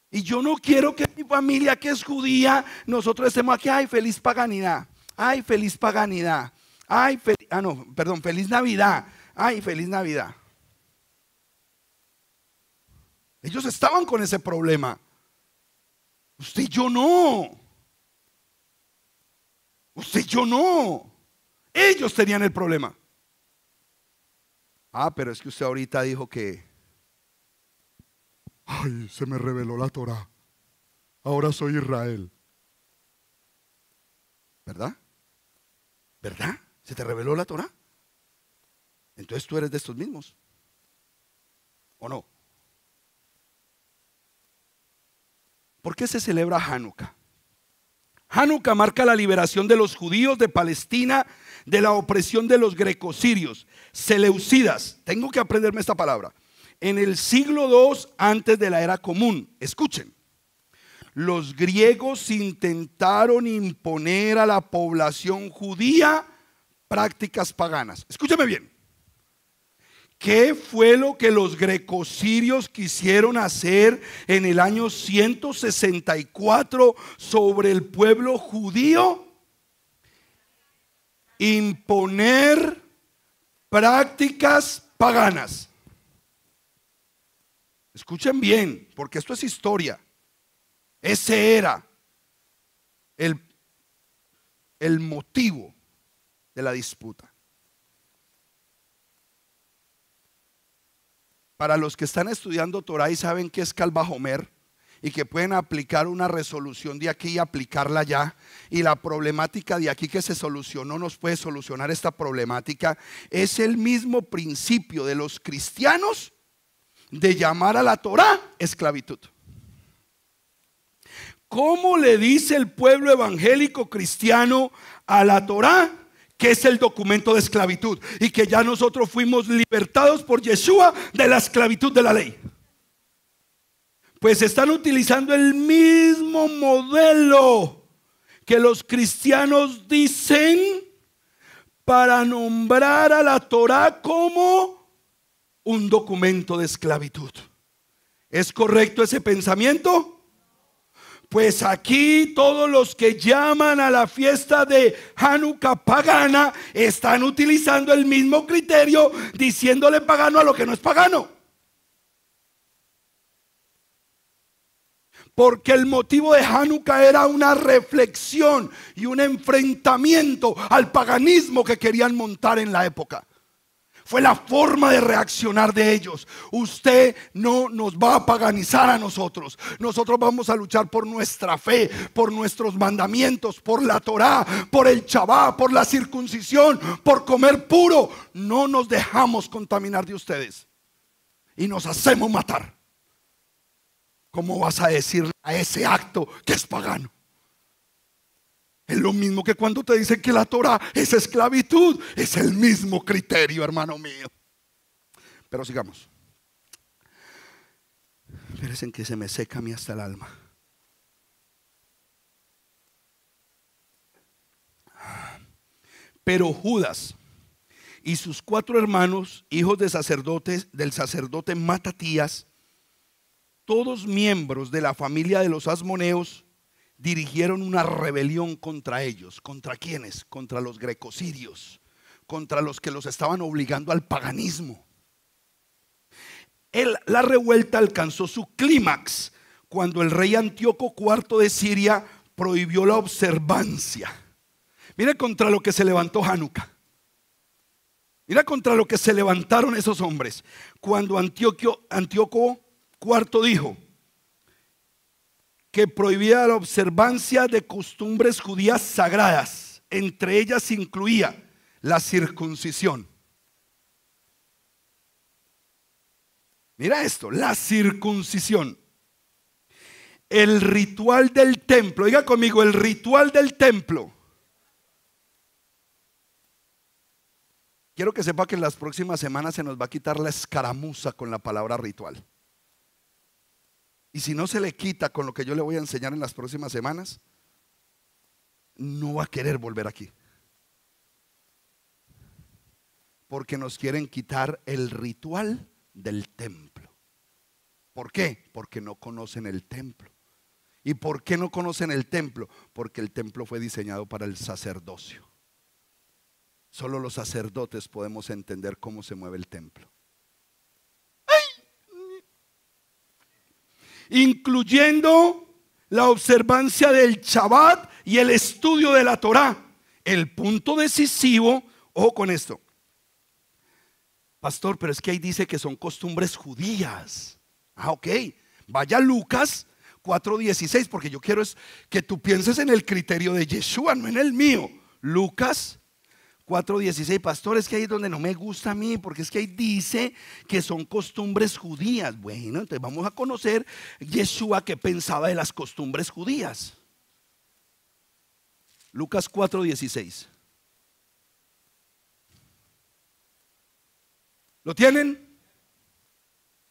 Y yo no quiero que mi familia que es judía, nosotros estemos aquí, ay, feliz paganidad, ay, feliz paganidad, ay, ah, no, perdón, feliz Navidad ay, feliz Navidad. Ellos estaban con ese problema. Usted yo no. Usted yo no. Ellos tenían el problema. Ah, pero es que usted ahorita dijo que... Ay, se me reveló la Torah. Ahora soy Israel. ¿Verdad? ¿Verdad? ¿Se te reveló la Torah? Entonces tú eres de estos mismos. ¿O no? ¿Por qué se celebra Hanukkah? Hanukkah marca la liberación de los judíos de Palestina de la opresión de los grecosirios, seleucidas. Tengo que aprenderme esta palabra. En el siglo II antes de la era común, escuchen, los griegos intentaron imponer a la población judía prácticas paganas. Escúchame bien. ¿Qué fue lo que los grecosirios quisieron hacer en el año 164 sobre el pueblo judío? Imponer prácticas paganas. Escuchen bien, porque esto es historia. Ese era el, el motivo de la disputa. para los que están estudiando Torah y saben que es Calvajomer y que pueden aplicar una resolución de aquí y aplicarla allá, y la problemática de aquí que se solucionó nos puede solucionar esta problemática, es el mismo principio de los cristianos de llamar a la Torah esclavitud. ¿Cómo le dice el pueblo evangélico cristiano a la Torah? que es el documento de esclavitud, y que ya nosotros fuimos libertados por Yeshua de la esclavitud de la ley. Pues están utilizando el mismo modelo que los cristianos dicen para nombrar a la Torá como un documento de esclavitud. ¿Es correcto ese pensamiento? Pues aquí todos los que llaman a la fiesta de Hanukkah pagana están utilizando el mismo criterio diciéndole pagano a lo que no es pagano. Porque el motivo de Hanukkah era una reflexión y un enfrentamiento al paganismo que querían montar en la época fue la forma de reaccionar de ellos. Usted no nos va a paganizar a nosotros. Nosotros vamos a luchar por nuestra fe, por nuestros mandamientos, por la Torá, por el Chabá, por la circuncisión, por comer puro. No nos dejamos contaminar de ustedes. Y nos hacemos matar. ¿Cómo vas a decir a ese acto que es pagano? Es lo mismo que cuando te dicen que la Torah es esclavitud. Es el mismo criterio, hermano mío. Pero sigamos. Parecen que se me seca a mí hasta el alma. Pero Judas y sus cuatro hermanos, hijos de sacerdotes, del sacerdote Matatías, todos miembros de la familia de los Asmoneos, dirigieron una rebelión contra ellos. ¿Contra quiénes? Contra los grecosirios, contra los que los estaban obligando al paganismo. la revuelta alcanzó su clímax cuando el rey Antíoco IV de Siria prohibió la observancia. Mire contra lo que se levantó Hanukkah. Mira contra lo que se levantaron esos hombres. Cuando Antioco Antíoco IV dijo, que prohibía la observancia de costumbres judías sagradas. Entre ellas incluía la circuncisión. Mira esto, la circuncisión. El ritual del templo, diga conmigo, el ritual del templo. Quiero que sepa que en las próximas semanas se nos va a quitar la escaramuza con la palabra ritual. Y si no se le quita con lo que yo le voy a enseñar en las próximas semanas, no va a querer volver aquí. Porque nos quieren quitar el ritual del templo. ¿Por qué? Porque no conocen el templo. ¿Y por qué no conocen el templo? Porque el templo fue diseñado para el sacerdocio. Solo los sacerdotes podemos entender cómo se mueve el templo. incluyendo la observancia del Shabbat y el estudio de la Torah El punto decisivo, ojo con esto. Pastor, pero es que ahí dice que son costumbres judías. Ah, ok. Vaya Lucas 4:16, porque yo quiero es que tú pienses en el criterio de Yeshua, no en el mío. Lucas 4.16, pastor, es que ahí es donde no me gusta a mí, porque es que ahí dice que son costumbres judías. Bueno, entonces vamos a conocer Yeshua que pensaba de las costumbres judías. Lucas 4.16. ¿Lo tienen?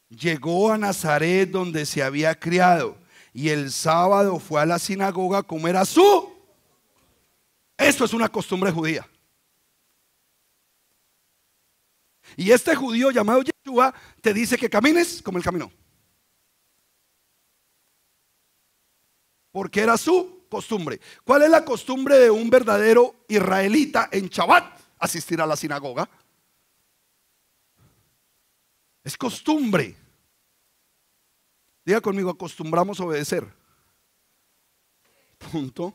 Llegó a Nazaret donde se había criado y el sábado fue a la sinagoga como era su. Esto es una costumbre judía. Y este judío llamado Yeshua te dice que camines como el caminó. Porque era su costumbre. ¿Cuál es la costumbre de un verdadero israelita en Shabbat? Asistir a la sinagoga. Es costumbre. Diga conmigo, acostumbramos a obedecer. Punto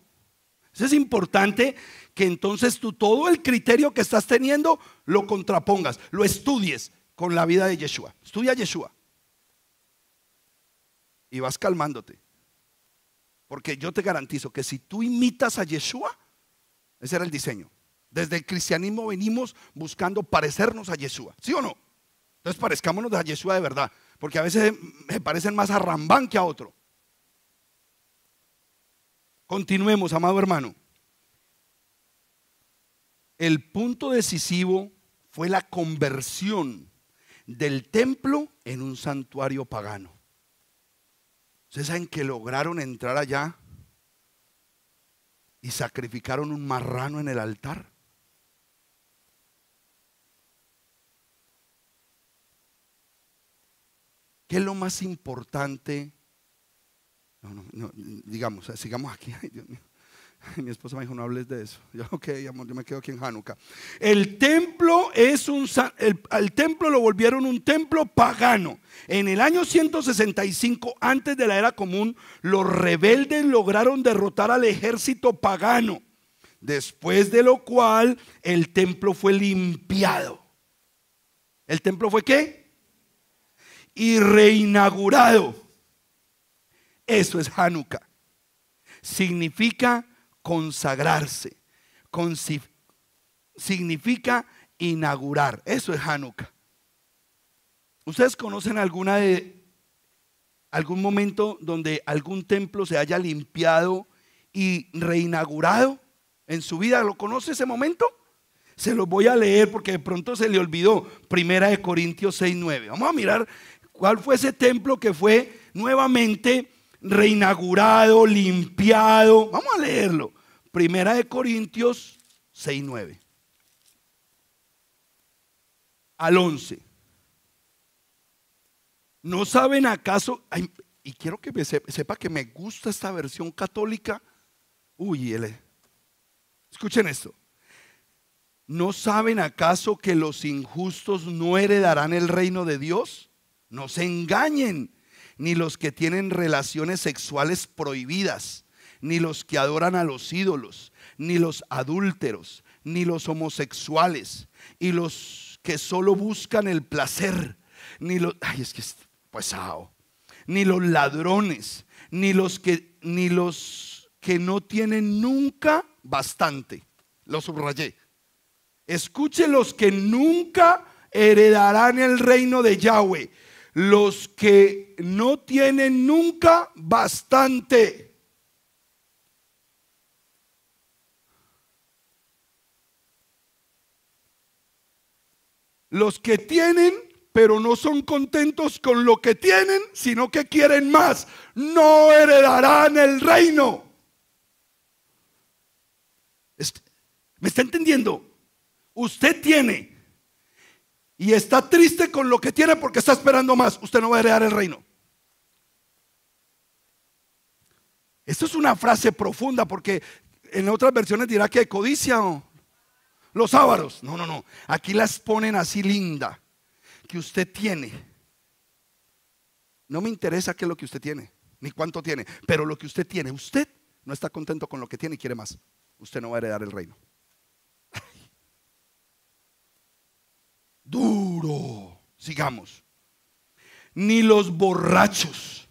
es importante que entonces tú todo el criterio que estás teniendo lo contrapongas, lo estudies con la vida de Yeshua. Estudia a Yeshua. Y vas calmándote. Porque yo te garantizo que si tú imitas a Yeshua, ese era el diseño. Desde el cristianismo venimos buscando parecernos a Yeshua, ¿sí o no? Entonces parezcámonos a Yeshua de verdad, porque a veces me parecen más a Rambán que a otro. Continuemos, amado hermano. El punto decisivo fue la conversión del templo en un santuario pagano. Ustedes saben que lograron entrar allá y sacrificaron un marrano en el altar. ¿Qué es lo más importante no, no, digamos, sigamos aquí. mi esposa me dijo, no hables de eso. Yo, amor, yo me quedo aquí en Hanukkah. El templo es un el, el templo lo volvieron un templo pagano. En el año 165, antes de la era común, los rebeldes lograron derrotar al ejército pagano. Después de lo cual el templo fue limpiado. ¿El templo fue qué? Y reinaugurado. Eso es Hanukkah. Significa consagrarse. significa inaugurar. Eso es Hanukkah. ¿Ustedes conocen alguna de algún momento donde algún templo se haya limpiado y reinaugurado en su vida? ¿Lo conoce ese momento? Se los voy a leer porque de pronto se le olvidó. Primera de Corintios 6:9. Vamos a mirar cuál fue ese templo que fue nuevamente reinaugurado, limpiado. Vamos a leerlo. Primera de Corintios 6.9 Al 11. ¿No saben acaso? y quiero que sepa, que me gusta esta versión católica. Uy, escuchen esto. ¿No saben acaso que los injustos no heredarán el reino de Dios? No se engañen ni los que tienen relaciones sexuales prohibidas, ni los que adoran a los ídolos, ni los adúlteros, ni los homosexuales, y los que solo buscan el placer, ni los... que Ni los ladrones, ni los que, ni los que no tienen nunca bastante. Lo subrayé. Escuche los que nunca heredarán el reino de Yahweh los que no tienen nunca bastante. Los que tienen, pero no son contentos con lo que tienen, sino que quieren más, no heredarán el reino. ¿Me está entendiendo? Usted tiene, y está triste con lo que tiene porque está esperando más, usted no va a heredar el reino. Esto es una frase profunda porque en otras versiones dirá que codicia o los ávaros. No, no, no. Aquí las ponen así linda que usted tiene. No me interesa qué es lo que usted tiene, ni cuánto tiene, pero lo que usted tiene, usted no está contento con lo que tiene y quiere más. Usted no va a heredar el reino. duro. Sigamos. Ni los borrachos,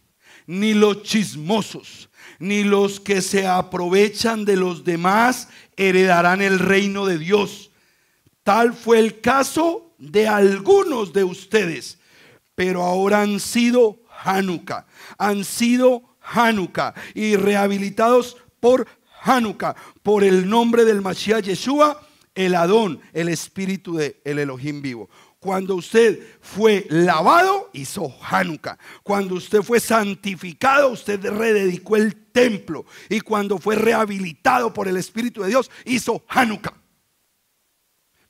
ni los chismosos, ni los que se aprovechan de los demás heredarán el reino de Dios. Tal fue el caso de algunos de ustedes, pero ahora han sido Hanukkah, han sido Hanukkah y rehabilitados por Hanukkah, por el nombre del Mashiach Yeshua el Adón, el espíritu de el Elohim vivo. Cuando usted fue lavado, hizo Hanukkah. Cuando usted fue santificado, usted rededicó el templo. Y cuando fue rehabilitado por el Espíritu de Dios, hizo Hanukkah.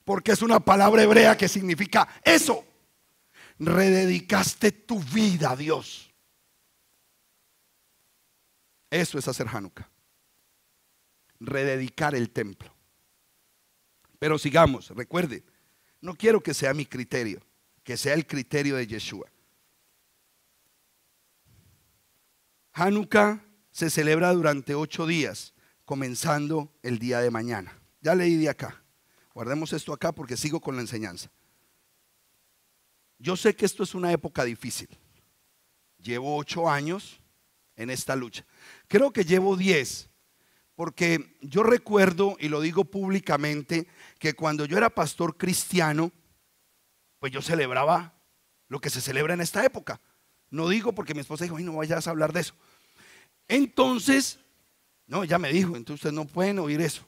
Porque es una palabra hebrea que significa eso. Rededicaste tu vida a Dios. Eso es hacer Hanukkah. Rededicar el templo. Pero sigamos, recuerde, no quiero que sea mi criterio, que sea el criterio de Yeshua. Hanukkah se celebra durante ocho días, comenzando el día de mañana. Ya leí de acá. Guardemos esto acá porque sigo con la enseñanza. Yo sé que esto es una época difícil. Llevo ocho años en esta lucha. Creo que llevo diez, porque yo recuerdo, y lo digo públicamente, que cuando yo era pastor cristiano, pues yo celebraba lo que se celebra en esta época. No digo porque mi esposa dijo, no vayas a hablar de eso. Entonces, no, ya me dijo, entonces no pueden oír eso.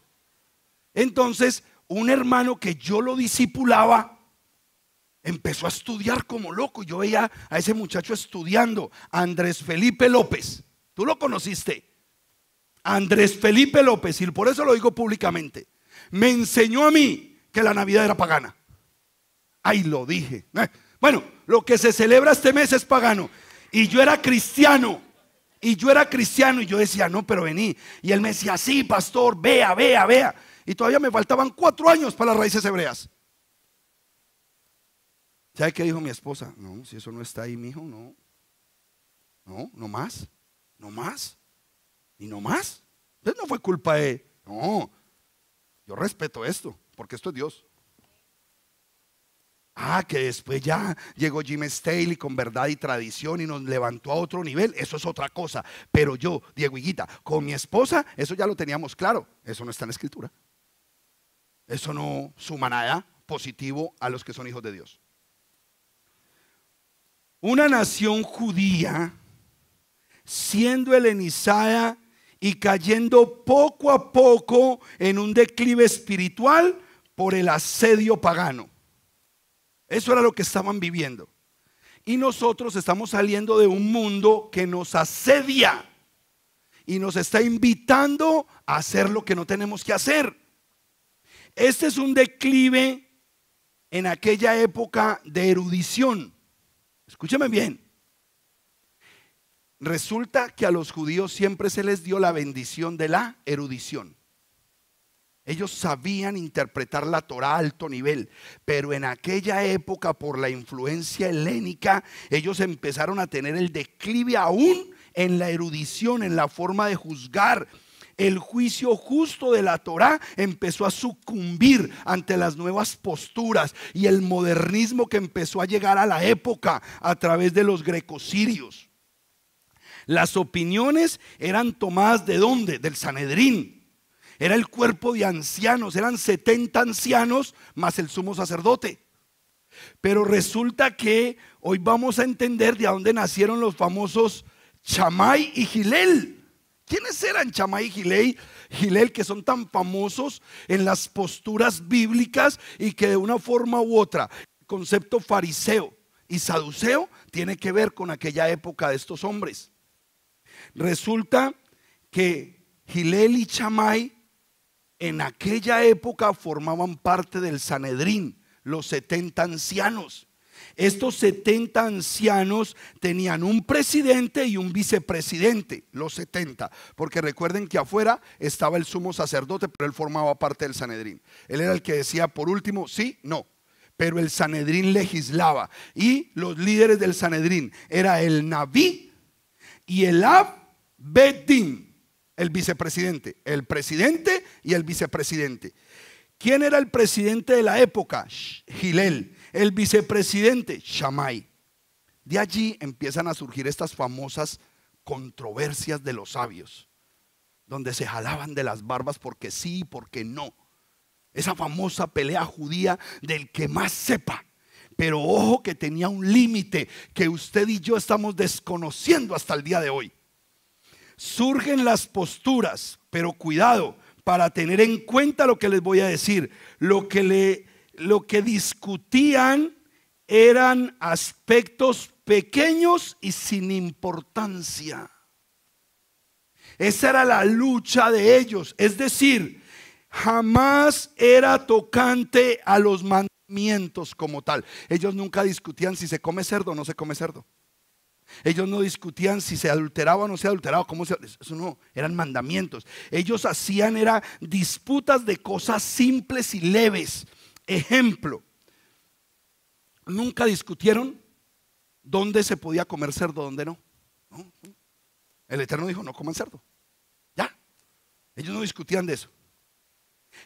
Entonces, un hermano que yo lo disipulaba, empezó a estudiar como loco. Yo veía a ese muchacho estudiando, Andrés Felipe López. Tú lo conociste. Andrés Felipe López, y por eso lo digo públicamente me enseñó a mí que la Navidad era pagana. Ahí lo dije. Eh, bueno, lo que se celebra este mes es pagano. Y yo era cristiano. Y yo era cristiano y yo decía, no, pero vení. Y él me decía, sí, pastor, vea, vea, vea. Y todavía me faltaban cuatro años para las raíces hebreas. ¿Sabe qué dijo mi esposa? No, si eso no está ahí, mi hijo, no. No, no más. No más. Y no más. Entonces no fue culpa de... No, yo respeto esto, porque esto es Dios. Ah, que después ya llegó Jim Staley con verdad y tradición y nos levantó a otro nivel. Eso es otra cosa. Pero yo, Diego con mi esposa, eso ya lo teníamos claro. Eso no está en la escritura. Eso no suma nada positivo a los que son hijos de Dios. Una nación judía, siendo helenizada, y cayendo poco a poco en un declive espiritual por el asedio pagano. Eso era lo que estaban viviendo. Y nosotros estamos saliendo de un mundo que nos asedia y nos está invitando a hacer lo que no tenemos que hacer. Este es un declive en aquella época de erudición. Escúchame bien. Resulta que a los judíos siempre se les dio la bendición de la erudición. Ellos sabían interpretar la Torah a alto nivel, pero en aquella época por la influencia helénica ellos empezaron a tener el declive aún en la erudición, en la forma de juzgar. El juicio justo de la Torá empezó a sucumbir ante las nuevas posturas y el modernismo que empezó a llegar a la época a través de los grecosirios. Las opiniones eran tomadas de dónde? Del Sanedrín. Era el cuerpo de ancianos, eran 70 ancianos más el sumo sacerdote. Pero resulta que hoy vamos a entender de dónde nacieron los famosos Chamay y Gilel. ¿Quiénes eran Chamay y Gilel? Gilel, que son tan famosos en las posturas bíblicas y que de una forma u otra, el concepto fariseo y saduceo tiene que ver con aquella época de estos hombres. Resulta que Gilel y Chamay en aquella época formaban parte del Sanedrín, los 70 ancianos. Estos 70 ancianos tenían un presidente y un vicepresidente, los 70, porque recuerden que afuera estaba el sumo sacerdote, pero él formaba parte del Sanedrín. Él era el que decía por último, sí, no, pero el Sanedrín legislaba. Y los líderes del Sanedrín era el Naví y el Ab Bedín, el vicepresidente, el presidente y el vicepresidente. ¿Quién era el presidente de la época? Gilel. El vicepresidente, Shamay. De allí empiezan a surgir estas famosas controversias de los sabios, donde se jalaban de las barbas porque sí y porque no. Esa famosa pelea judía del que más sepa. Pero ojo que tenía un límite que usted y yo estamos desconociendo hasta el día de hoy surgen las posturas, pero cuidado para tener en cuenta lo que les voy a decir. Lo que, lo que discutían eran aspectos pequeños y sin importancia. Esa era la lucha de ellos. Es decir, jamás era tocante a los mandamientos como tal. Ellos nunca discutían si se come cerdo o no se come cerdo. Ellos no discutían si se adulteraba o no se adulteraba, eso no, eran mandamientos. Ellos hacían era disputas de cosas simples y leves. Ejemplo, nunca discutieron dónde se podía comer cerdo, dónde no. El Eterno dijo, no coman cerdo. Ya. Ellos no discutían de eso.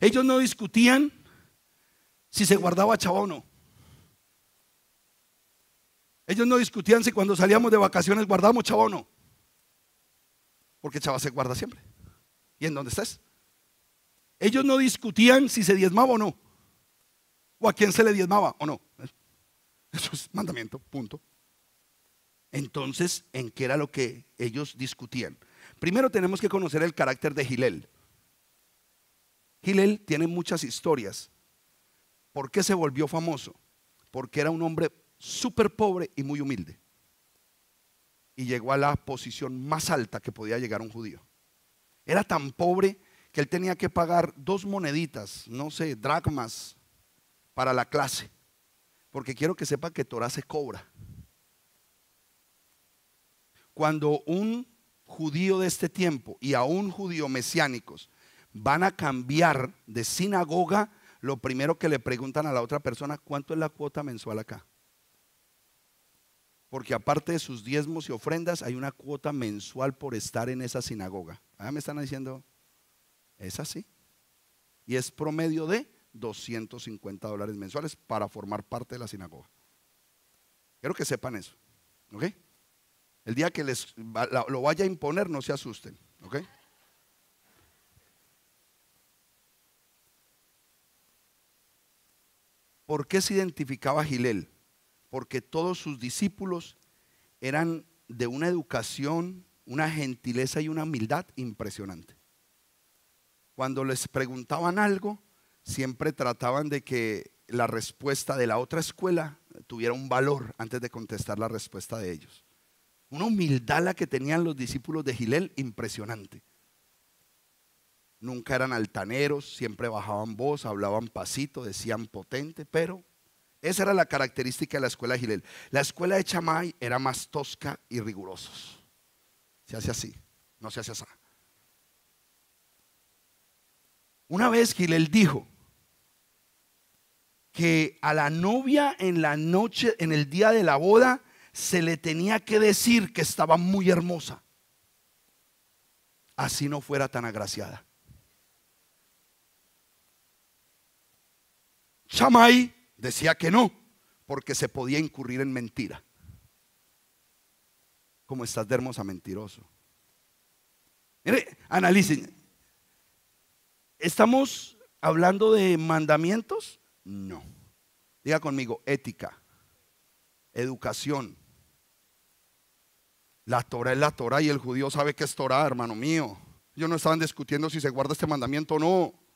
Ellos no discutían si se guardaba chavo o no. Ellos no discutían si cuando salíamos de vacaciones guardábamos chavo o no. Porque chava se guarda siempre. ¿Y en dónde estás? Ellos no discutían si se diezmaba o no. O a quién se le diezmaba o no. Eso es mandamiento, punto. Entonces, ¿en qué era lo que ellos discutían? Primero tenemos que conocer el carácter de Gilel. Gilel tiene muchas historias. ¿Por qué se volvió famoso? Porque era un hombre súper pobre y muy humilde. Y llegó a la posición más alta que podía llegar un judío. Era tan pobre que él tenía que pagar dos moneditas, no sé, dracmas, para la clase. Porque quiero que sepa que Torah se cobra. Cuando un judío de este tiempo y aún judío mesiánicos van a cambiar de sinagoga, lo primero que le preguntan a la otra persona, ¿cuánto es la cuota mensual acá? porque aparte de sus diezmos y ofrendas, hay una cuota mensual por estar en esa sinagoga. Ah, me están diciendo, es así. Y es promedio de 250 dólares mensuales para formar parte de la sinagoga. Quiero que sepan eso. ¿Ok? El día que les lo vaya a imponer, no se asusten. ¿Ok? ¿Por qué se identificaba Gilel? porque todos sus discípulos eran de una educación, una gentileza y una humildad impresionante. Cuando les preguntaban algo, siempre trataban de que la respuesta de la otra escuela tuviera un valor antes de contestar la respuesta de ellos. Una humildad la que tenían los discípulos de Gilel impresionante. Nunca eran altaneros, siempre bajaban voz, hablaban pasito, decían potente, pero esa era la característica de la escuela de Gilel. La escuela de Chamay era más tosca y rigurosos. Se hace así, no se hace así. Una vez Gilel dijo que a la novia en la noche, en el día de la boda, se le tenía que decir que estaba muy hermosa, así no fuera tan agraciada. Chamay decía que no, porque se podía incurrir en mentira. Como estás de hermosa mentiroso. Mire, analicen. ¿Estamos hablando de mandamientos? No. Diga conmigo, ética, educación. La Torah es la Torah y el judío sabe que es Torah, hermano mío. yo no estaban discutiendo si se guarda este mandamiento o no.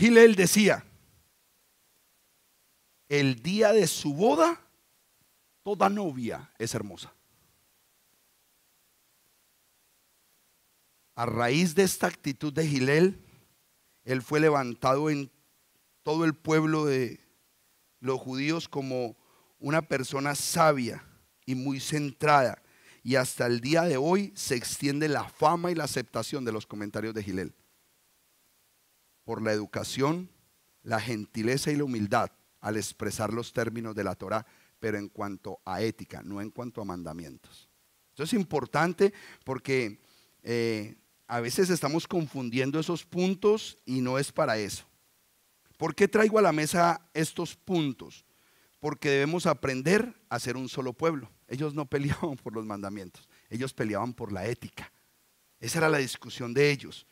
Gilel decía, el día de su boda, toda novia es hermosa. A raíz de esta actitud de Gilel, él fue levantado en todo el pueblo de los judíos como una persona sabia y muy centrada. Y hasta el día de hoy se extiende la fama y la aceptación de los comentarios de Gilel por la educación, la gentileza y la humildad al expresar los términos de la Torah, pero en cuanto a ética, no en cuanto a mandamientos. Eso es importante porque eh, a veces estamos confundiendo esos puntos y no es para eso. ¿Por qué traigo a la mesa estos puntos? Porque debemos aprender a ser un solo pueblo. Ellos no peleaban por los mandamientos, ellos peleaban por la ética. Esa era la discusión de ellos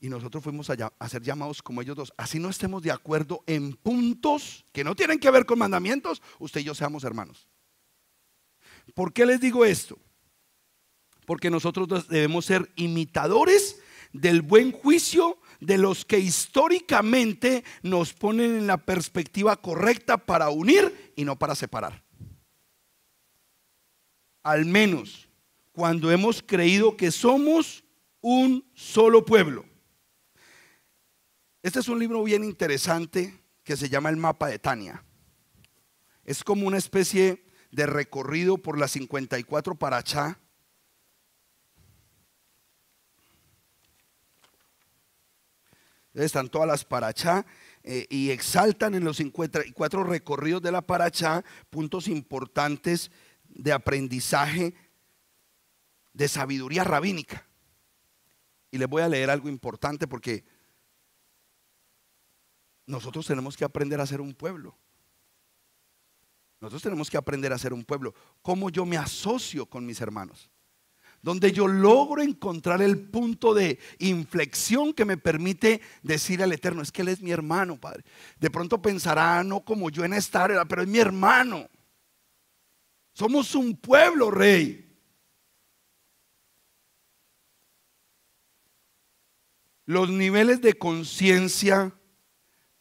y nosotros fuimos a ser llamados como ellos dos. Así no estemos de acuerdo en puntos que no tienen que ver con mandamientos, usted y yo seamos hermanos. ¿Por qué les digo esto? Porque nosotros debemos ser imitadores del buen juicio de los que históricamente nos ponen en la perspectiva correcta para unir y no para separar. Al menos cuando hemos creído que somos un solo pueblo este es un libro bien interesante que se llama El mapa de Tania. Es como una especie de recorrido por las 54 Parachá. Están todas las Parachá eh, y exaltan en los 54 recorridos de la Parachá puntos importantes de aprendizaje, de sabiduría rabínica. Y les voy a leer algo importante porque nosotros tenemos que aprender a ser un pueblo. Nosotros tenemos que aprender a ser un pueblo. Cómo yo me asocio con mis hermanos. Donde yo logro encontrar el punto de inflexión que me permite decir al Eterno, es que Él es mi hermano, Padre. De pronto pensará, ah, no como yo en esta área, pero es mi hermano. Somos un pueblo, Rey. Los niveles de conciencia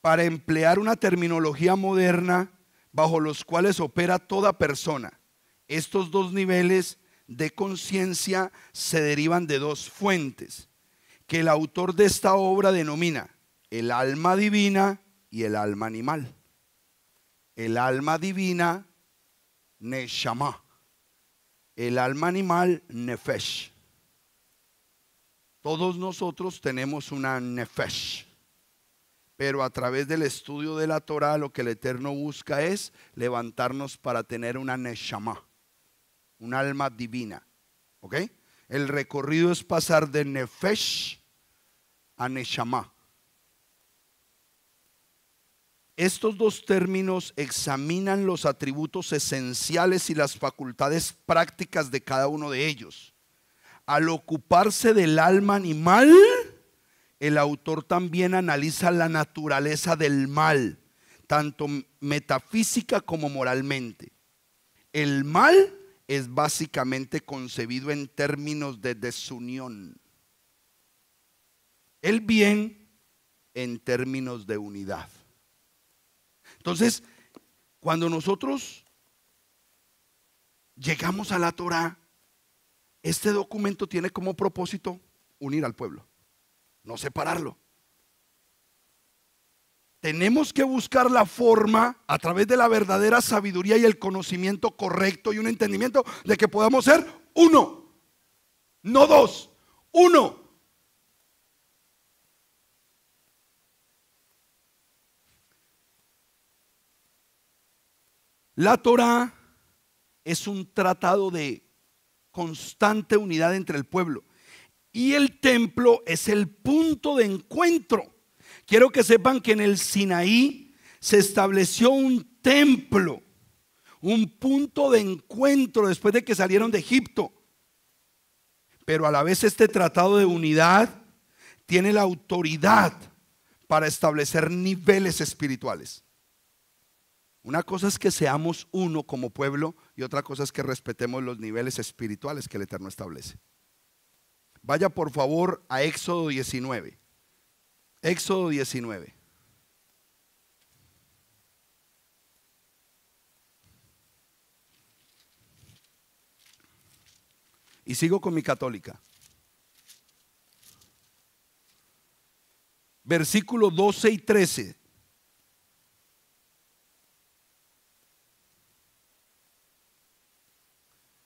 para emplear una terminología moderna bajo los cuales opera toda persona. Estos dos niveles de conciencia se derivan de dos fuentes que el autor de esta obra denomina el alma divina y el alma animal. El alma divina, Neshama. El alma animal, Nefesh. Todos nosotros tenemos una Nefesh pero a través del estudio de la Torah lo que el Eterno busca es levantarnos para tener una neshama, un alma divina. ¿Ok? El recorrido es pasar de nefesh a neshama. Estos dos términos examinan los atributos esenciales y las facultades prácticas de cada uno de ellos. Al ocuparse del alma animal, el autor también analiza la naturaleza del mal, tanto metafísica como moralmente. El mal es básicamente concebido en términos de desunión. El bien en términos de unidad. Entonces, cuando nosotros llegamos a la Torah, este documento tiene como propósito unir al pueblo no separarlo. Tenemos que buscar la forma a través de la verdadera sabiduría y el conocimiento correcto y un entendimiento de que podamos ser uno, no dos, uno. La Torah es un tratado de constante unidad entre el pueblo y el templo es el punto de encuentro. Quiero que sepan que en el Sinaí se estableció un templo, un punto de encuentro después de que salieron de Egipto. Pero a la vez este tratado de unidad tiene la autoridad para establecer niveles espirituales. Una cosa es que seamos uno como pueblo y otra cosa es que respetemos los niveles espirituales que el Eterno establece. Vaya por favor a Éxodo 19. Éxodo 19. Y sigo con mi católica. versículo 12 y 13.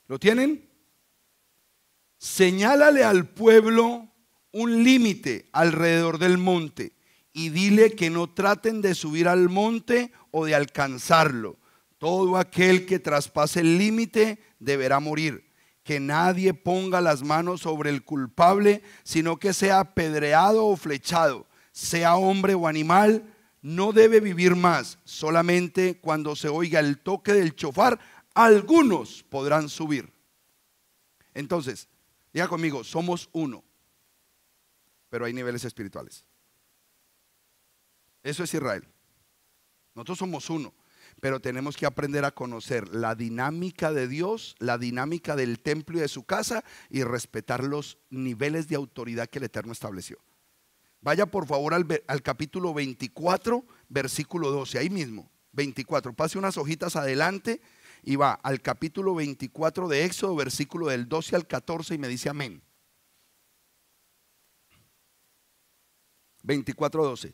¿Lo tienen? señálale al pueblo un límite alrededor del monte y dile que no traten de subir al monte o de alcanzarlo. Todo aquel que traspase el límite deberá morir. Que nadie ponga las manos sobre el culpable, sino que sea apedreado o flechado, sea hombre o animal, no debe vivir más. Solamente cuando se oiga el toque del chofar, algunos podrán subir. Entonces, Diga conmigo, somos uno, pero hay niveles espirituales. Eso es Israel. Nosotros somos uno, pero tenemos que aprender a conocer la dinámica de Dios, la dinámica del templo y de su casa y respetar los niveles de autoridad que el Eterno estableció. Vaya por favor al, capítulo 24, versículo 12, ahí mismo, 24. Pase unas hojitas adelante y va al capítulo 24 de Éxodo, versículo del 12 al 14 y me dice amén. 24.12.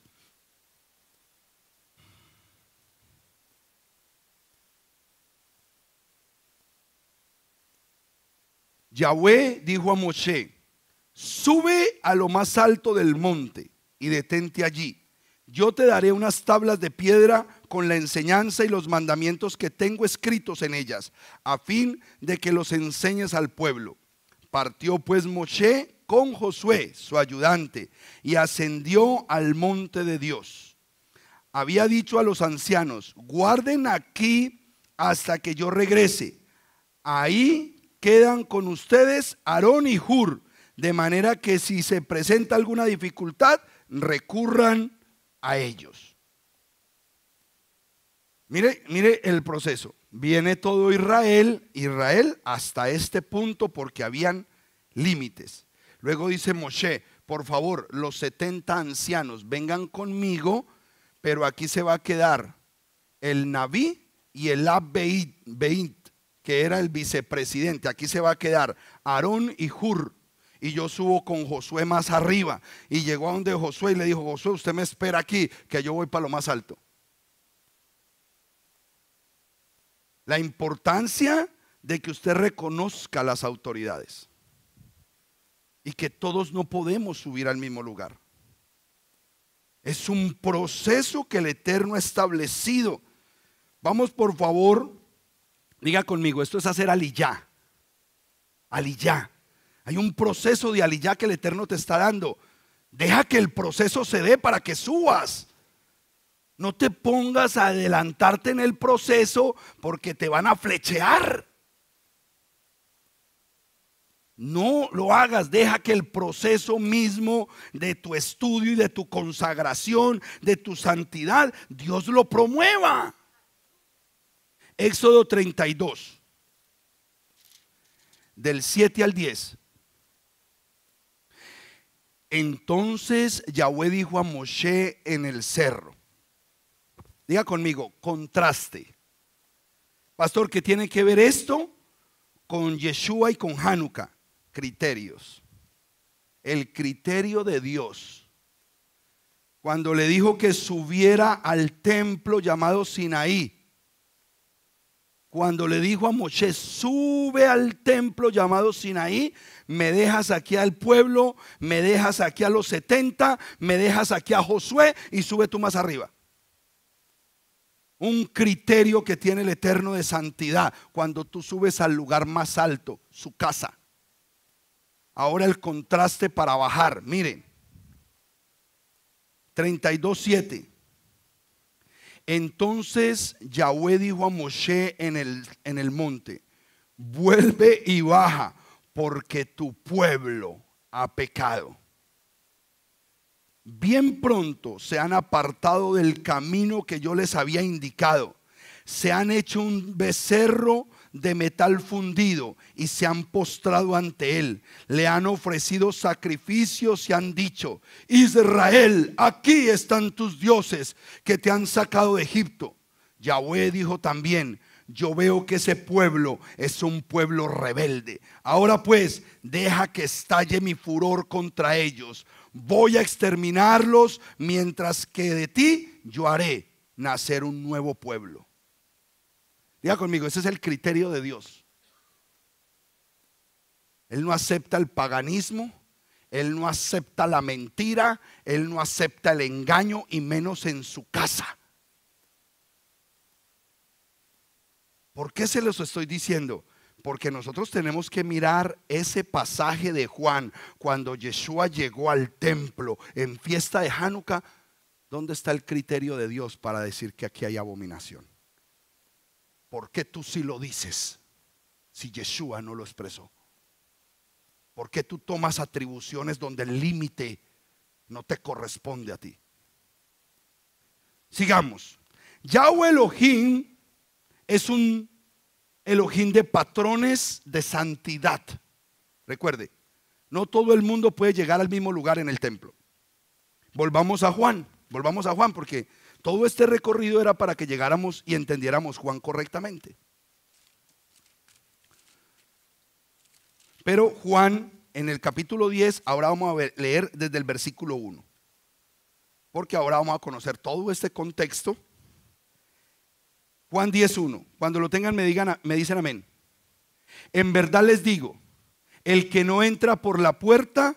Yahweh dijo a Moshe, sube a lo más alto del monte y detente allí. Yo te daré unas tablas de piedra con la enseñanza y los mandamientos que tengo escritos en ellas, a fin de que los enseñes al pueblo. Partió pues Moshe con Josué, su ayudante, y ascendió al monte de Dios. Había dicho a los ancianos, guarden aquí hasta que yo regrese. Ahí quedan con ustedes Aarón y Hur, de manera que si se presenta alguna dificultad, recurran a ellos. Mire, mire el proceso. Viene todo Israel, Israel hasta este punto porque habían límites. Luego dice Moshe, por favor, los 70 ancianos vengan conmigo, pero aquí se va a quedar el Naví y el Abbeit, que era el vicepresidente. Aquí se va a quedar Aarón y Hur. Y yo subo con Josué más arriba. Y llegó a donde Josué y le dijo, Josué, usted me espera aquí, que yo voy para lo más alto. la importancia de que usted reconozca las autoridades y que todos no podemos subir al mismo lugar. Es un proceso que el Eterno ha establecido. Vamos por favor, diga conmigo, esto es hacer aliyá. Aliyá. Hay un proceso de aliyá que el Eterno te está dando. Deja que el proceso se dé para que subas. No te pongas a adelantarte en el proceso porque te van a flechear. No lo hagas, deja que el proceso mismo de tu estudio y de tu consagración, de tu santidad, Dios lo promueva. Éxodo 32, del 7 al 10. Entonces Yahweh dijo a Moshe en el cerro, Diga conmigo, contraste. Pastor, ¿qué tiene que ver esto con Yeshua y con Hanukkah? Criterios. El criterio de Dios. Cuando le dijo que subiera al templo llamado Sinaí, cuando le dijo a Moshe, sube al templo llamado Sinaí, me dejas aquí al pueblo, me dejas aquí a los 70, me dejas aquí a Josué y sube tú más arriba un criterio que tiene el Eterno de santidad cuando tú subes al lugar más alto, su casa. Ahora el contraste para bajar, miren, 32.7. Entonces Yahweh dijo a Moshe en el, en el monte, vuelve y baja, porque tu pueblo ha pecado bien pronto se han apartado del camino que yo les había indicado. Se han hecho un becerro de metal fundido y se han postrado ante él. Le han ofrecido sacrificios y han dicho, Israel, aquí están tus dioses que te han sacado de Egipto. Yahweh dijo también, yo veo que ese pueblo es un pueblo rebelde. Ahora pues, deja que estalle mi furor contra ellos voy a exterminarlos, mientras que de ti yo haré nacer un nuevo pueblo. Diga conmigo, ese es el criterio de Dios. Él no acepta el paganismo, él no acepta la mentira, él no acepta el engaño y menos en su casa. ¿Por qué se los estoy diciendo? Porque nosotros tenemos que mirar ese pasaje de Juan cuando Yeshua llegó al templo en fiesta de Hanukkah. ¿Dónde está el criterio de Dios para decir que aquí hay abominación? ¿Por qué tú si lo dices si Yeshua no lo expresó? ¿Por qué tú tomas atribuciones donde el límite no te corresponde a ti? Sigamos. Yahweh Elohim es un Elojín de patrones de santidad. Recuerde, no todo el mundo puede llegar al mismo lugar en el templo. Volvamos a Juan, volvamos a Juan, porque todo este recorrido era para que llegáramos y entendiéramos Juan correctamente. Pero Juan, en el capítulo 10, ahora vamos a leer desde el versículo 1, porque ahora vamos a conocer todo este contexto Juan 10.1. Cuando lo tengan me, digan, me dicen amén. En verdad les digo, el que no entra por la puerta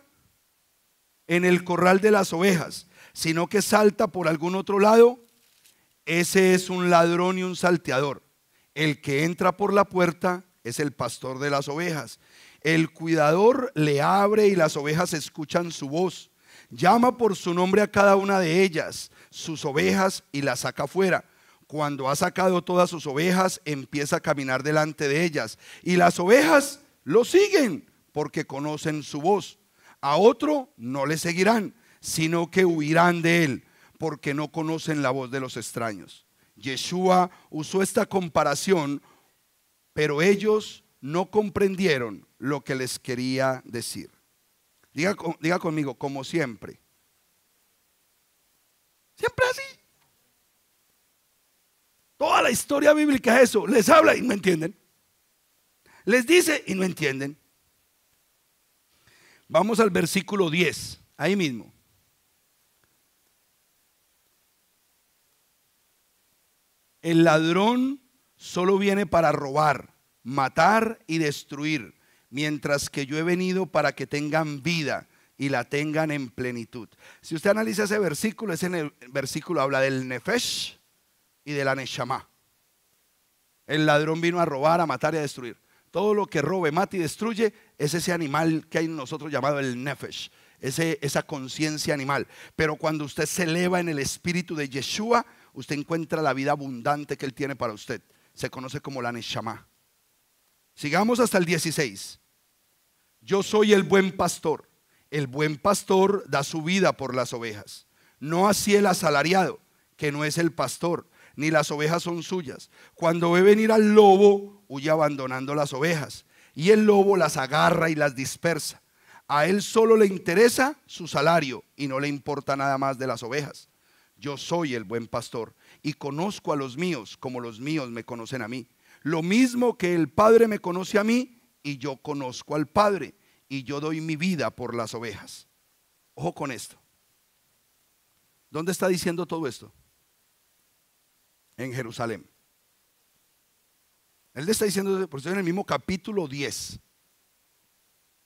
en el corral de las ovejas, sino que salta por algún otro lado, ese es un ladrón y un salteador. El que entra por la puerta es el pastor de las ovejas. El cuidador le abre y las ovejas escuchan su voz. Llama por su nombre a cada una de ellas, sus ovejas, y las saca afuera cuando ha sacado todas sus ovejas, empieza a caminar delante de ellas. Y las ovejas lo siguen porque conocen su voz. A otro no le seguirán, sino que huirán de él porque no conocen la voz de los extraños. Yeshua usó esta comparación, pero ellos no comprendieron lo que les quería decir. Diga, diga conmigo, como siempre. Siempre así. Toda la historia bíblica es eso. Les habla y no entienden. Les dice y no entienden. Vamos al versículo 10, ahí mismo. El ladrón solo viene para robar, matar y destruir, mientras que yo he venido para que tengan vida y la tengan en plenitud. Si usted analiza ese versículo, ese versículo habla del nefesh, y de la Neshama. El ladrón vino a robar, a matar y a destruir. Todo lo que robe, mata y destruye es ese animal que hay en nosotros llamado el Nefesh, ese, esa conciencia animal. Pero cuando usted se eleva en el espíritu de Yeshua, usted encuentra la vida abundante que Él tiene para usted. Se conoce como la Neshama. Sigamos hasta el 16. Yo soy el buen pastor. El buen pastor da su vida por las ovejas. No así el asalariado, que no es el pastor, ni las ovejas son suyas. Cuando ve venir al lobo, huye abandonando las ovejas, y el lobo las agarra y las dispersa. A él solo le interesa su salario y no le importa nada más de las ovejas. Yo soy el buen pastor y conozco a los míos como los míos me conocen a mí. Lo mismo que el Padre me conoce a mí y yo conozco al Padre y yo doy mi vida por las ovejas. Ojo con esto. ¿Dónde está diciendo todo esto? en Jerusalén. Él está diciendo, por eso en el mismo capítulo 10,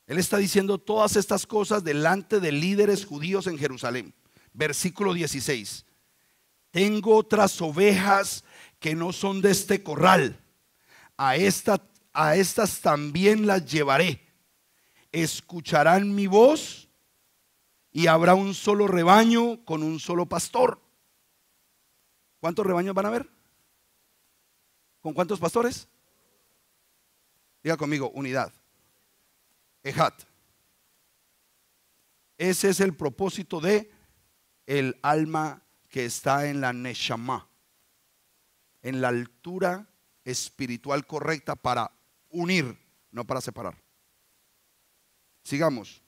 él está diciendo todas estas cosas delante de líderes judíos en Jerusalén. Versículo 16. Tengo otras ovejas que no son de este corral. A, esta, a estas también las llevaré. Escucharán mi voz y habrá un solo rebaño con un solo pastor. ¿Cuántos rebaños van a haber? ¿Con cuántos pastores? Diga conmigo, unidad. Ejat. Ese es el propósito de el alma que está en la Neshama, en la altura espiritual correcta para unir, no para separar. Sigamos.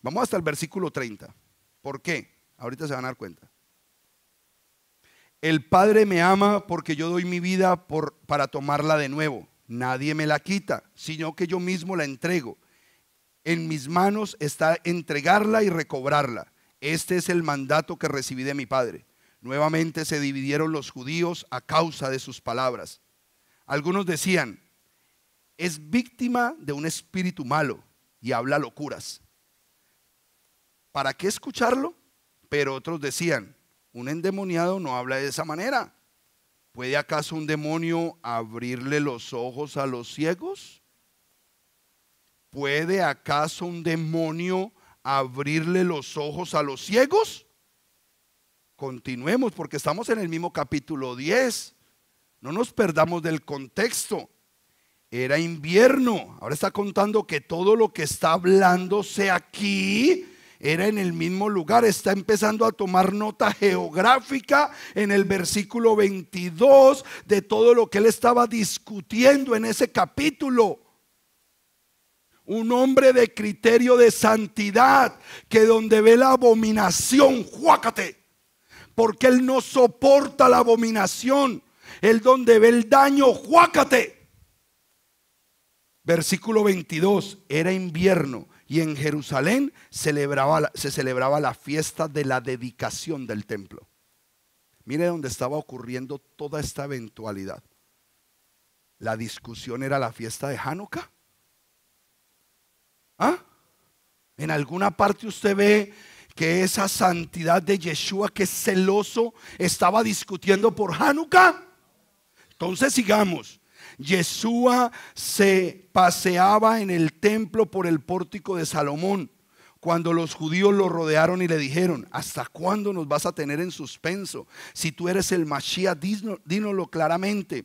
Vamos hasta el versículo 30. ¿Por qué? Ahorita se van a dar cuenta. El Padre me ama porque yo doy mi vida para tomarla de nuevo. Nadie me la quita, sino que yo mismo la entrego. En mis manos está entregarla y recobrarla. Este es el mandato que recibí de mi Padre. Nuevamente se dividieron los judíos a causa de sus palabras. Algunos decían, es víctima de un espíritu malo y habla locuras. ¿Para qué escucharlo? Pero otros decían, un endemoniado no habla de esa manera. ¿Puede acaso un demonio abrirle los ojos a los ciegos? ¿Puede acaso un demonio abrirle los ojos a los ciegos? Continuemos porque estamos en el mismo capítulo 10. No nos perdamos del contexto. Era invierno. Ahora está contando que todo lo que está hablándose aquí era en el mismo lugar. Está empezando a tomar nota geográfica en el versículo 22 de todo lo que él estaba discutiendo en ese capítulo. Un hombre de criterio de santidad que donde ve la abominación, juácate, porque él no soporta la abominación. Él donde ve el daño, juácate. Versículo 22, era invierno y en Jerusalén se celebraba la fiesta de la dedicación del templo. Mire dónde estaba ocurriendo toda esta eventualidad. La discusión era la fiesta de Hanukkah. ¿Ah? En alguna parte usted ve que esa santidad de Yeshua que es celoso estaba discutiendo por Hanukkah. Entonces sigamos. Yeshua se paseaba en el templo por el pórtico de Salomón cuando los judíos lo rodearon y le dijeron, ¿hasta cuándo nos vas a tener en suspenso? Si tú eres el Mashiach, dínoslo claramente.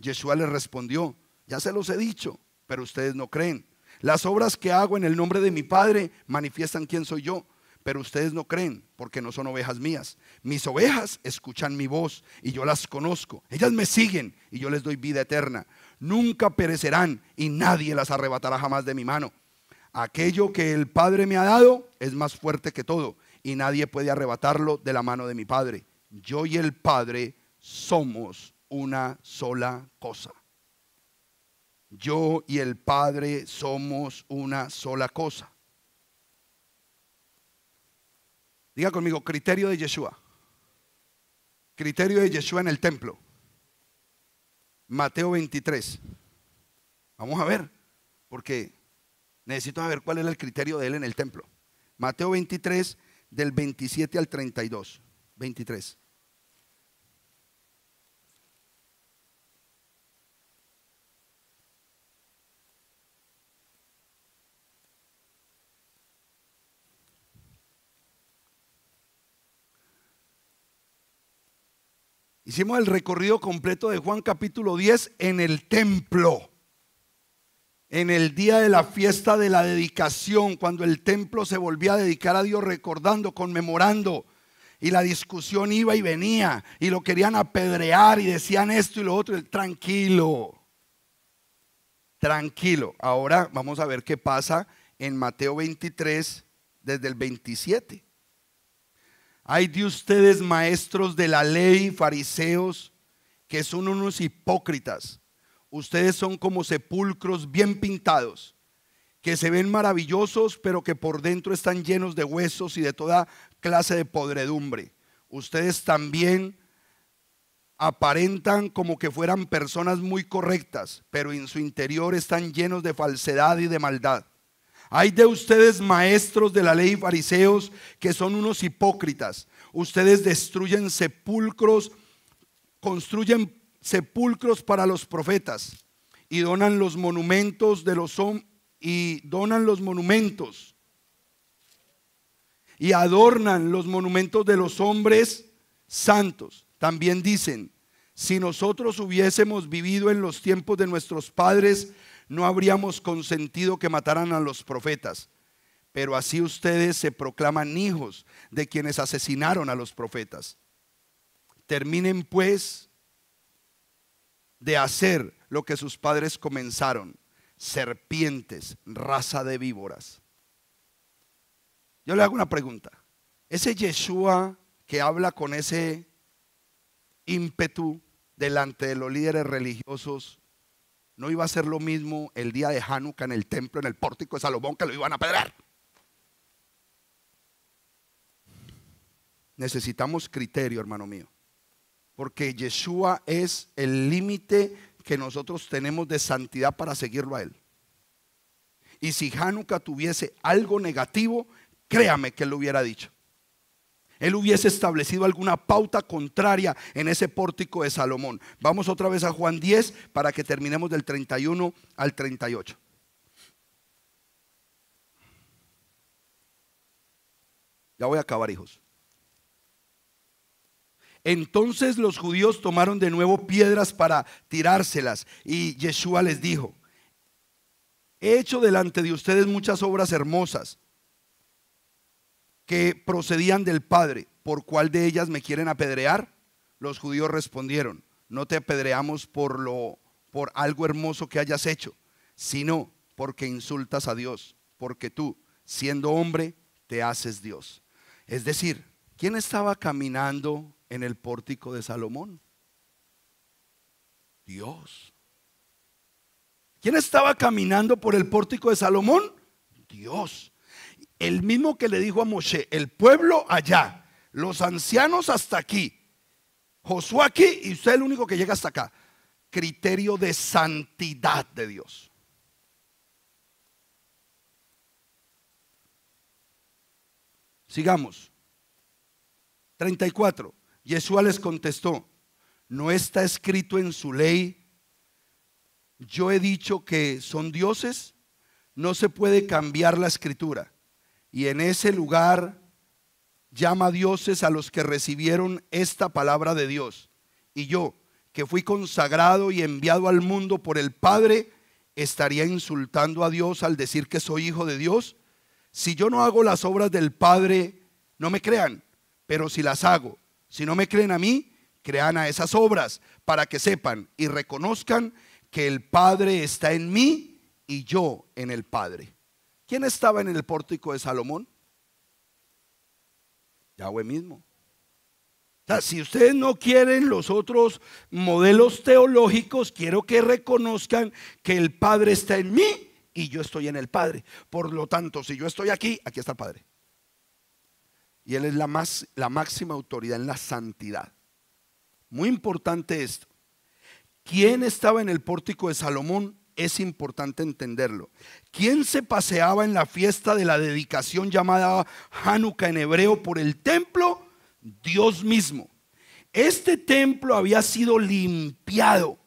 Yeshua le respondió, ya se los he dicho, pero ustedes no creen. Las obras que hago en el nombre de mi Padre manifiestan quién soy yo, pero ustedes no creen porque no son ovejas mías. Mis ovejas escuchan mi voz y yo las conozco. Ellas me siguen y yo les doy vida eterna nunca perecerán y nadie las arrebatará jamás de mi mano. Aquello que el Padre me ha dado es más fuerte que todo y nadie puede arrebatarlo de la mano de mi Padre. Yo y el Padre somos una sola cosa. Yo y el Padre somos una sola cosa. Diga conmigo, criterio de Yeshua. Criterio de Yeshua en el templo. Mateo 23. Vamos a ver, porque necesito saber cuál era el criterio de él en el templo. Mateo 23, del 27 al 32. 23. Hicimos el recorrido completo de Juan capítulo 10 en el templo. En el día de la fiesta de la dedicación, cuando el templo se volvía a dedicar a Dios recordando, conmemorando, y la discusión iba y venía, y lo querían apedrear y decían esto y lo otro, tranquilo, tranquilo. Ahora vamos a ver qué pasa en Mateo 23 desde el 27. Hay de ustedes maestros de la ley, fariseos, que son unos hipócritas. Ustedes son como sepulcros bien pintados, que se ven maravillosos, pero que por dentro están llenos de huesos y de toda clase de podredumbre. Ustedes también aparentan como que fueran personas muy correctas, pero en su interior están llenos de falsedad y de maldad. Hay de ustedes maestros de la ley fariseos que son unos hipócritas. Ustedes destruyen sepulcros, construyen sepulcros para los profetas y donan los monumentos de los y donan los monumentos y adornan los monumentos de los hombres santos. También dicen, si nosotros hubiésemos vivido en los tiempos de nuestros padres, no habríamos consentido que mataran a los profetas. Pero así ustedes se proclaman hijos de quienes asesinaron a los profetas. Terminen pues de hacer lo que sus padres comenzaron, serpientes, raza de víboras. Yo le hago una pregunta. Ese Yeshua que habla con ese ímpetu delante de los líderes religiosos, no iba a ser lo mismo el día de Hanukkah en el templo, en el pórtico de Salomón, que lo iban a pedrar. Necesitamos criterio, hermano mío, porque Yeshua es el límite que nosotros tenemos de santidad para seguirlo a Él. Y si Hanukkah tuviese algo negativo, créame que Él lo hubiera dicho. Él hubiese establecido alguna pauta contraria en ese pórtico de Salomón. Vamos otra vez a Juan 10 para que terminemos del 31 al 38. Ya voy a acabar, hijos. Entonces los judíos tomaron de nuevo piedras para tirárselas y Yeshua les dijo, he hecho delante de ustedes muchas obras hermosas que procedían del Padre, ¿por cuál de ellas me quieren apedrear? Los judíos respondieron, no te apedreamos por, lo, por algo hermoso que hayas hecho, sino porque insultas a Dios, porque tú, siendo hombre, te haces Dios. Es decir, ¿quién estaba caminando en el pórtico de Salomón? Dios. ¿Quién estaba caminando por el pórtico de Salomón? Dios el mismo que le dijo a Moshe, el pueblo allá, los ancianos hasta aquí, Josué aquí y usted es el único que llega hasta acá. Criterio de santidad de Dios. Sigamos. 34. Yeshua les contestó, no está escrito en su ley, yo he dicho que son dioses, no se puede cambiar la escritura. Y en ese lugar llama a dioses a los que recibieron esta palabra de Dios. Y yo, que fui consagrado y enviado al mundo por el Padre, estaría insultando a Dios al decir que soy hijo de Dios. Si yo no hago las obras del Padre, no me crean, pero si las hago, si no me creen a mí, crean a esas obras para que sepan y reconozcan que el Padre está en mí y yo en el Padre. ¿Quién estaba en el pórtico de Salomón? Yahweh mismo. si ustedes no quieren los otros modelos teológicos, quiero que reconozcan que el Padre está en mí y yo estoy en el Padre. Por lo tanto, si yo estoy aquí, aquí está el Padre. Y Él es la, más, la máxima autoridad en la santidad. Muy importante esto. ¿Quién estaba en el pórtico de Salomón? es importante entenderlo. ¿Quién se paseaba en la fiesta de la dedicación llamada Hanukkah en hebreo por el templo? Dios mismo. Este templo había sido limpiado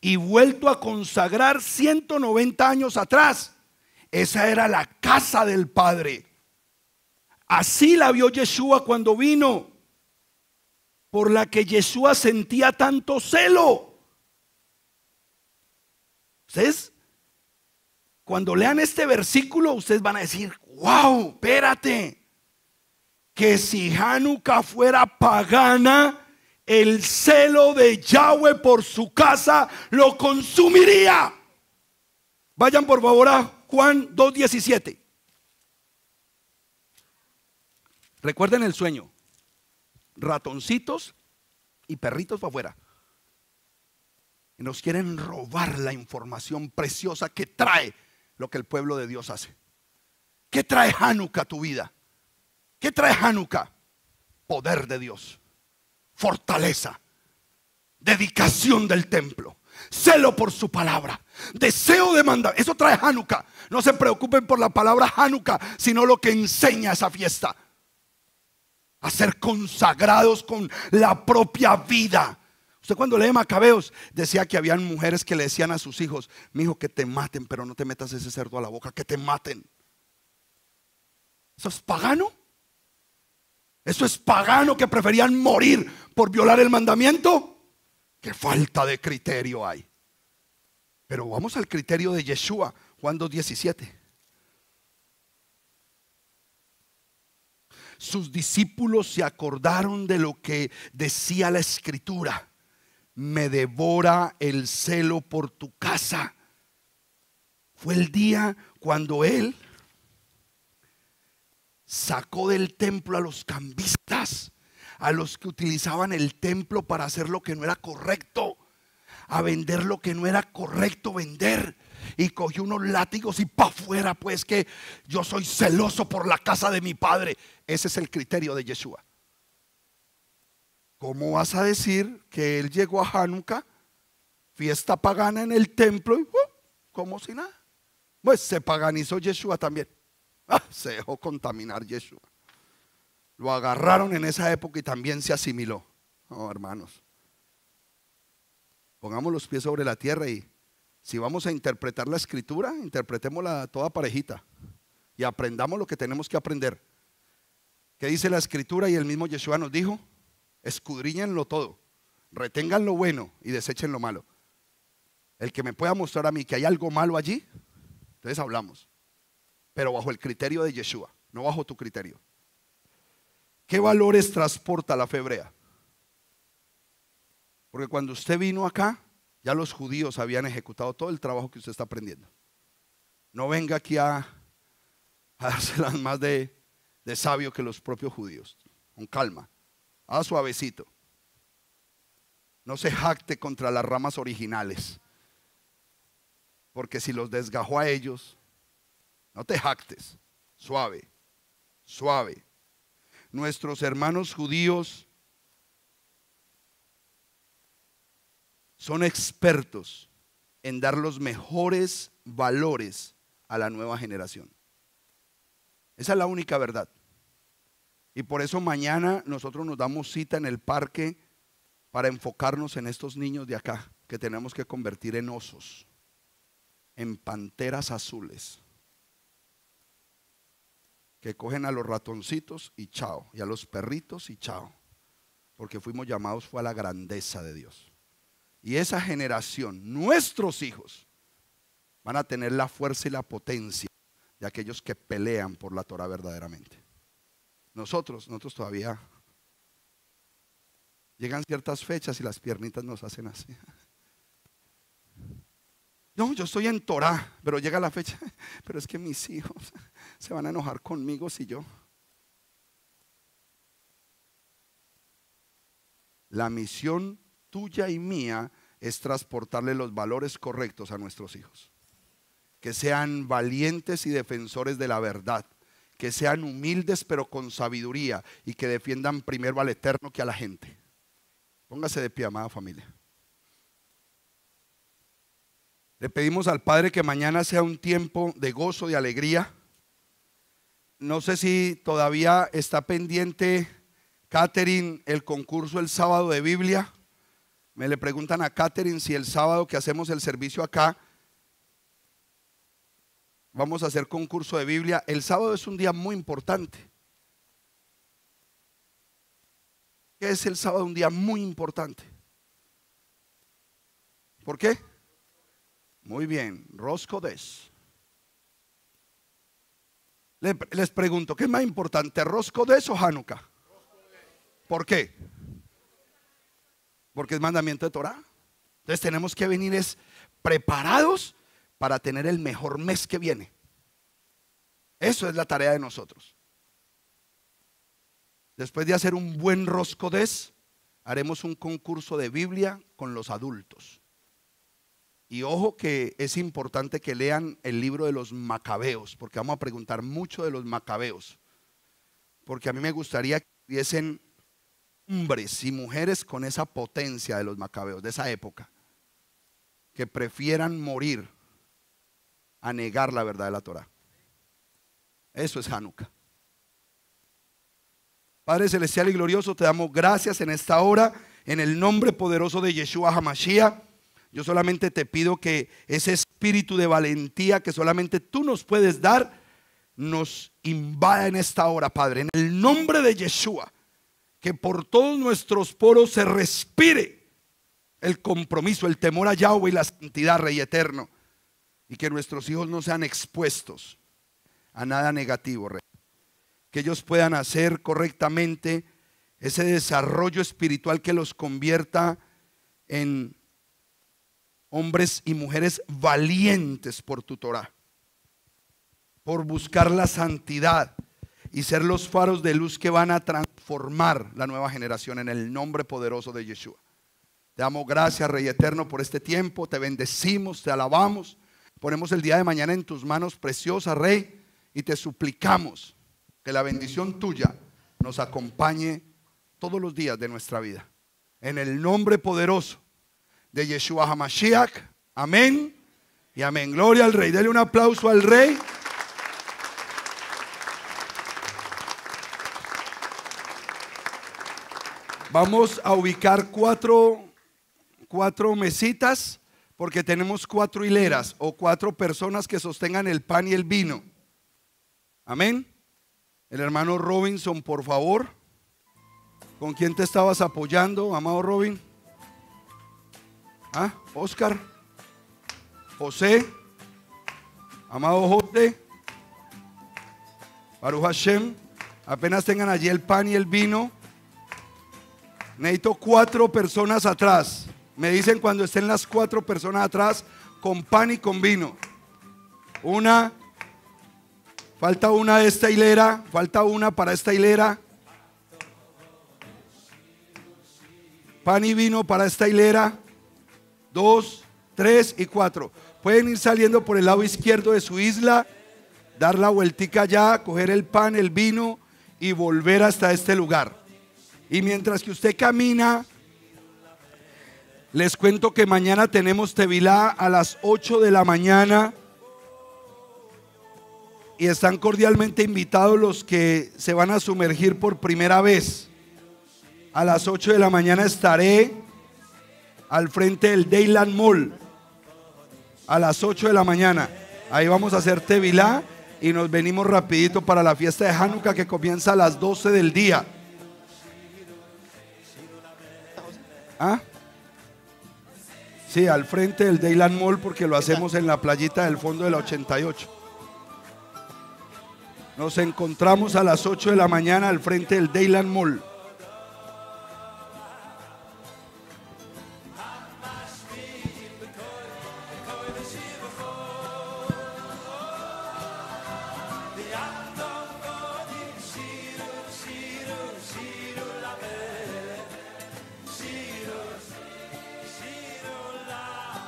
y vuelto a consagrar 190 años atrás. Esa era la casa del Padre. Así la vio Yeshua cuando vino, por la que Yeshua sentía tanto celo. Ustedes, cuando lean este versículo, ustedes van a decir, wow, espérate, que si Hanukkah fuera pagana, el celo de Yahweh por su casa lo consumiría. Vayan por favor a Juan 2.17. Recuerden el sueño. Ratoncitos y perritos para afuera. Y nos quieren robar la información preciosa que trae lo que el pueblo de Dios hace. ¿Qué trae Hanukkah a tu vida? ¿Qué trae Hanukkah? Poder de Dios, fortaleza, dedicación del templo, celo por su palabra, deseo de mandar. Eso trae Hanukkah. No se preocupen por la palabra Hanukkah, sino lo que enseña esa fiesta. A ser consagrados con la propia vida Usted cuando lee Macabeos decía que habían mujeres que le decían a sus hijos, mi hijo, que te maten, pero no te metas ese cerdo a la boca, que te maten. ¿Eso es pagano? ¿Eso es pagano que preferían morir por violar el mandamiento? ¡Qué falta de criterio hay! Pero vamos al criterio de Yeshua, Juan 2.17. Sus discípulos se acordaron de lo que decía la escritura me devora el celo por tu casa. Fue el día cuando él sacó del templo a los cambistas, a los que utilizaban el templo para hacer lo que no era correcto, a vender lo que no era correcto vender. Y cogió unos látigos y para afuera pues que yo soy celoso por la casa de mi padre. Ese es el criterio de Yeshua. ¿Cómo vas a decir que él llegó a Hanukkah, fiesta pagana en el templo, y uh, como si nada? Pues se paganizó Yeshua también. Ah, se dejó contaminar Yeshua. Lo agarraron en esa época y también se asimiló. Oh, hermanos. Pongamos los pies sobre la tierra y si vamos a interpretar la escritura, interpretémosla toda parejita y aprendamos lo que tenemos que aprender. ¿Qué dice la escritura? Y el mismo Yeshua nos dijo, escudriñenlo todo, retengan lo bueno y desechen lo malo. El que me pueda mostrar a mí que hay algo malo allí, entonces hablamos, pero bajo el criterio de Yeshua, no bajo tu criterio. ¿Qué valores transporta la febrea? Porque cuando usted vino acá, ya los judíos habían ejecutado todo el trabajo que usted está aprendiendo. No venga aquí a, a dárselas más de, de sabio que los propios judíos, con calma. Ah, suavecito. No se jacte contra las ramas originales. Porque si los desgajó a ellos, no te jactes. Suave, suave. Nuestros hermanos judíos son expertos en dar los mejores valores a la nueva generación. Esa es la única verdad. Y por eso mañana nosotros nos damos cita en el parque para enfocarnos en estos niños de acá, que tenemos que convertir en osos, en panteras azules, que cogen a los ratoncitos y chao, y a los perritos y chao, porque fuimos llamados fue a la grandeza de Dios. Y esa generación, nuestros hijos, van a tener la fuerza y la potencia de aquellos que pelean por la Torah verdaderamente. Nosotros, nosotros todavía llegan ciertas fechas y las piernitas nos hacen así. No, yo estoy en Torah, pero llega la fecha, pero es que mis hijos se van a enojar conmigo si yo. La misión tuya y mía es transportarle los valores correctos a nuestros hijos. Que sean valientes y defensores de la verdad que sean humildes pero con sabiduría y que defiendan primero al Eterno que a la gente. Póngase de pie, amada familia. Le pedimos al Padre que mañana sea un tiempo de gozo, de alegría. No sé si todavía está pendiente, Catherine, el concurso el sábado de Biblia. Me le preguntan a Catherine si el sábado que hacemos el servicio acá, Vamos a hacer concurso de Biblia. El sábado es un día muy importante. ¿Qué es el sábado? Un día muy importante. ¿Por qué? Muy bien, Rosco des. Les pregunto, ¿qué es más importante, des o Hanukkah? ¿Por qué? Porque es mandamiento de Torah. Entonces tenemos que venir preparados para tener el mejor mes que viene. Eso es la tarea de nosotros. Después de hacer un buen roscodés, haremos un concurso de Biblia con los adultos. Y ojo que es importante que lean el libro de los macabeos, porque vamos a preguntar mucho de los macabeos. Porque a mí me gustaría que hubiesen hombres y mujeres con esa potencia de los macabeos, de esa época, que prefieran morir a negar la verdad de la Torah. Eso es Hanukkah. Padre celestial y glorioso, te damos gracias en esta hora, en el nombre poderoso de Yeshua Hamashiach. Yo solamente te pido que ese espíritu de valentía que solamente tú nos puedes dar, nos invada en esta hora, Padre. En el nombre de Yeshua, que por todos nuestros poros se respire el compromiso, el temor a Yahweh y la santidad, Rey Eterno y que nuestros hijos no sean expuestos a nada negativo, Que ellos puedan hacer correctamente ese desarrollo espiritual que los convierta en hombres y mujeres valientes por tu Torah, por buscar la santidad y ser los faros de luz que van a transformar la nueva generación en el nombre poderoso de Yeshua. Te damos gracias, Rey Eterno, por este tiempo. Te bendecimos, te alabamos. Ponemos el día de mañana en tus manos, preciosa Rey, y te suplicamos que la bendición tuya nos acompañe todos los días de nuestra vida. En el nombre poderoso de Yeshua Hamashiach. Amén. Y amén. Gloria al Rey. Dele un aplauso al Rey. Vamos a ubicar cuatro, cuatro mesitas porque tenemos cuatro hileras o cuatro personas que sostengan el pan y el vino. Amén. El hermano Robinson, por favor. ¿Con quién te estabas apoyando, amado Robin? ¿Ah? Oscar. José. Amado Jote Baruch Hashem. Apenas tengan allí el pan y el vino. Necesito cuatro personas atrás. Me dicen cuando estén las cuatro personas atrás con pan y con vino. Una, falta una de esta hilera, falta una para esta hilera. Pan y vino para esta hilera. Dos, tres y cuatro. Pueden ir saliendo por el lado izquierdo de su isla, dar la vueltica allá, coger el pan, el vino y volver hasta este lugar. Y mientras que usted camina les cuento que mañana tenemos Tevilá a las 8 de la mañana. Y están cordialmente invitados los que se van a sumergir por primera vez. A las 8 de la mañana estaré al frente del Dayland Mall. A las 8 de la mañana. Ahí vamos a hacer Tevilá y nos venimos rapidito para la fiesta de Hanukkah que comienza a las 12 del día. ¿Ah? Sí, al frente del Dayland Mall porque lo hacemos en la playita del fondo de la 88. Nos encontramos a las 8 de la mañana al frente del Dayland Mall.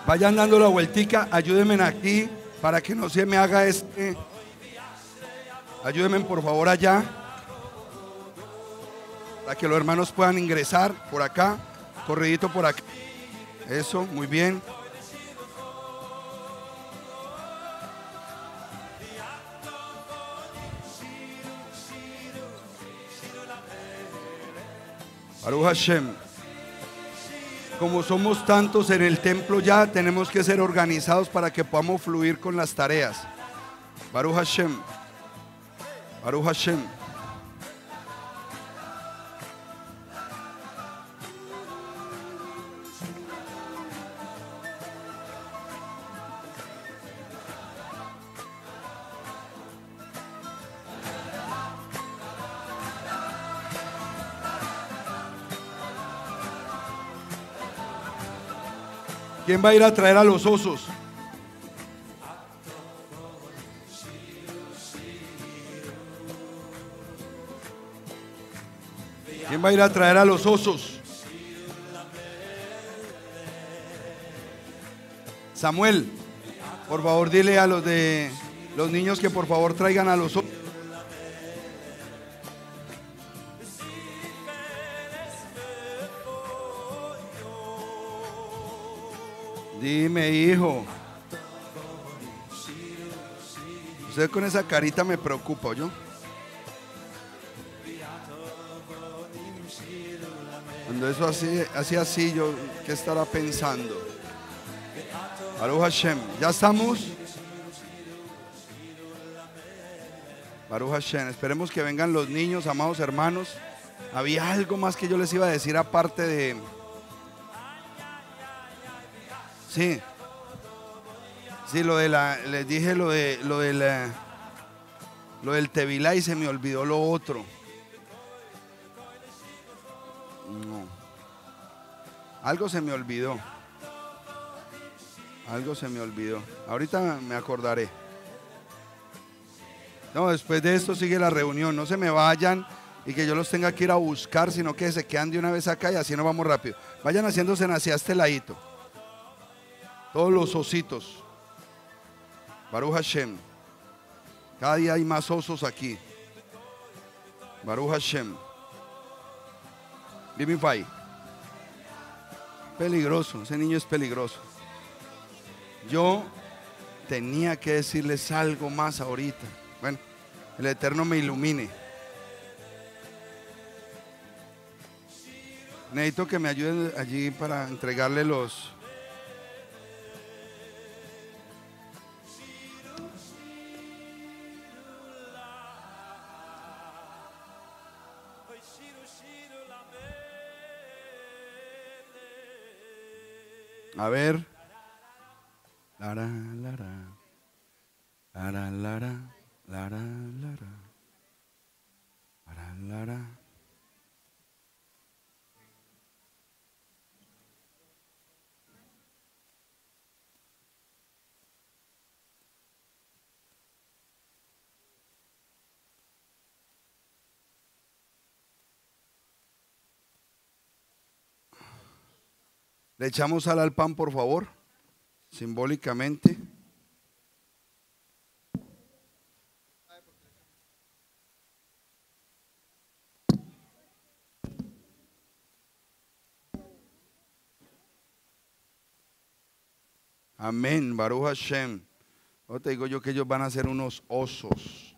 Vayan dando la vueltica, ayúdenme aquí para que no se me haga este. Ayúdenme por favor allá. Para que los hermanos puedan ingresar por acá. Corridito por acá. Eso, muy bien. Baruch Hashem como somos tantos en el templo ya, tenemos que ser organizados para que podamos fluir con las tareas. Baruch Hashem. Baruch Hashem. ¿Quién va a ir a traer a los osos? ¿Quién va a ir a traer a los osos? Samuel, por favor dile a los de los niños que por favor traigan a los osos. Dime, hijo. Usted con esa carita me preocupa, yo. Cuando eso así, así, así, yo, ¿qué estará pensando? Baruch Hashem, ¿ya estamos? Baruch Hashem, esperemos que vengan los niños, amados hermanos. Había algo más que yo les iba a decir aparte de Sí. Sí, lo de la, les dije lo de lo lo del Tevilá y se me olvidó lo otro. No. Algo se me olvidó. Algo se me olvidó. Ahorita me acordaré. No, después de esto sigue la reunión. No se me vayan y que yo los tenga que ir a buscar, sino que se quedan de una vez acá y así nos vamos rápido. Vayan haciéndose hacia este ladito. Todos los ositos. Baruch Hashem. Cada día hay más osos aquí. Baruch Hashem. Pai. Peligroso, ese niño es peligroso. Yo tenía que decirles algo más ahorita. Bueno, el Eterno me ilumine. Necesito que me ayuden allí para entregarle los, A ver. Lara, lara. Lara, lara. Lara, lara. Lara, lara. Le echamos al al pan, por favor, simbólicamente. Amén, Baruch Hashem. No te digo yo que ellos van a ser unos osos.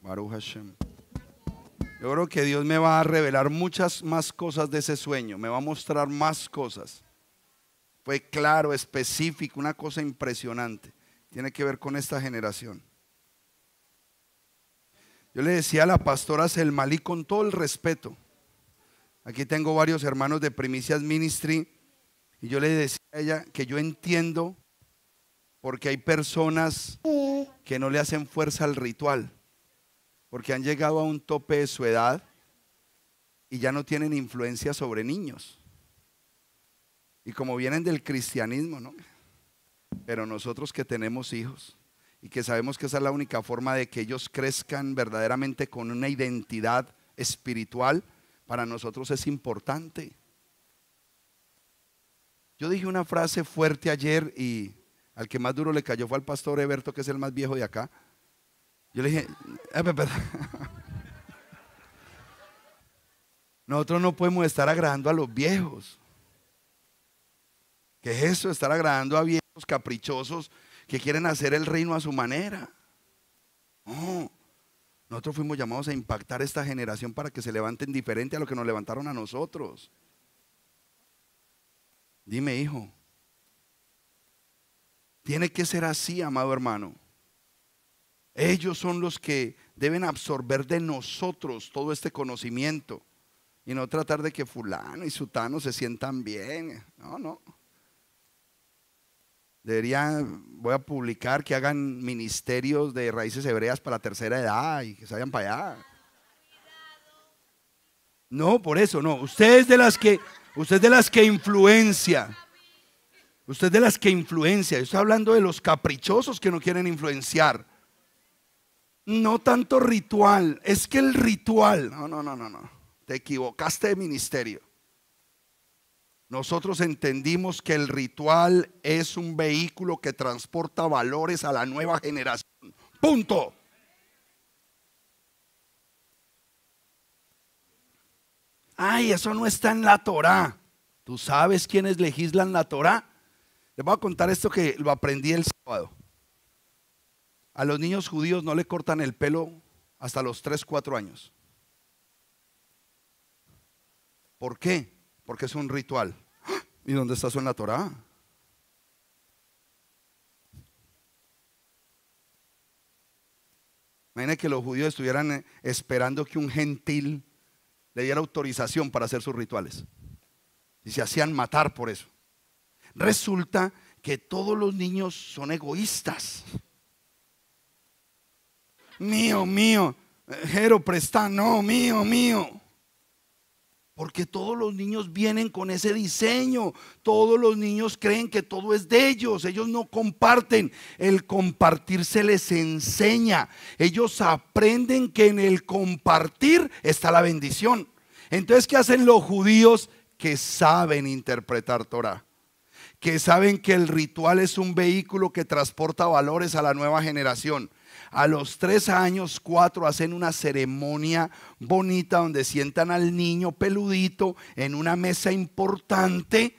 Baruch Hashem. Yo creo que Dios me va a revelar muchas más cosas de ese sueño, me va a mostrar más cosas. Fue claro, específico, una cosa impresionante. Tiene que ver con esta generación. Yo le decía a la pastora Selmalí con todo el respeto. Aquí tengo varios hermanos de Primicias Ministry y yo le decía a ella que yo entiendo porque hay personas que no le hacen fuerza al ritual porque han llegado a un tope de su edad y ya no tienen influencia sobre niños. Y como vienen del cristianismo, ¿no? Pero nosotros que tenemos hijos y que sabemos que esa es la única forma de que ellos crezcan verdaderamente con una identidad espiritual, para nosotros es importante. Yo dije una frase fuerte ayer y al que más duro le cayó fue al pastor Eberto, que es el más viejo de acá. Yo le dije, ah, nosotros no podemos estar agradando a los viejos. ¿Qué es eso? Estar agradando a viejos caprichosos que quieren hacer el reino a su manera. No, nosotros fuimos llamados a impactar esta generación para que se levanten diferente a lo que nos levantaron a nosotros. Dime, hijo, tiene que ser así, amado hermano. Ellos son los que deben absorber de nosotros todo este conocimiento y no tratar de que fulano y sutano se sientan bien. No, no. Debería, voy a publicar que hagan ministerios de raíces hebreas para la tercera edad y que se vayan para allá. No, por eso no. Ustedes de las que, usted de las que influencia. Usted es de las que influencia. Yo estoy hablando de los caprichosos que no quieren influenciar no tanto ritual, es que el ritual, no, no, no, no, no, te equivocaste de ministerio. Nosotros entendimos que el ritual es un vehículo que transporta valores a la nueva generación. Punto. Ay, eso no está en la Torah ¿Tú sabes quiénes legislan la Torah Les voy a contar esto que lo aprendí el sábado. A los niños judíos no le cortan el pelo hasta los 3, 4 años. ¿Por qué? Porque es un ritual. ¿Y dónde está eso en la Torah? Imagina que los judíos estuvieran eh, esperando que un gentil le diera autorización para hacer sus rituales. Y se hacían matar por eso. Resulta que todos los niños son egoístas mío, mío. Jero presta, no, mío, mío. Porque todos los niños vienen con ese diseño. Todos los niños creen que todo es de ellos. Ellos no comparten. El compartir se les enseña. Ellos aprenden que en el compartir está la bendición. Entonces, ¿qué hacen los judíos que saben interpretar Torah? Que saben que el ritual es un vehículo que transporta valores a la nueva generación a los tres años, cuatro, hacen una ceremonia bonita donde sientan al niño peludito en una mesa importante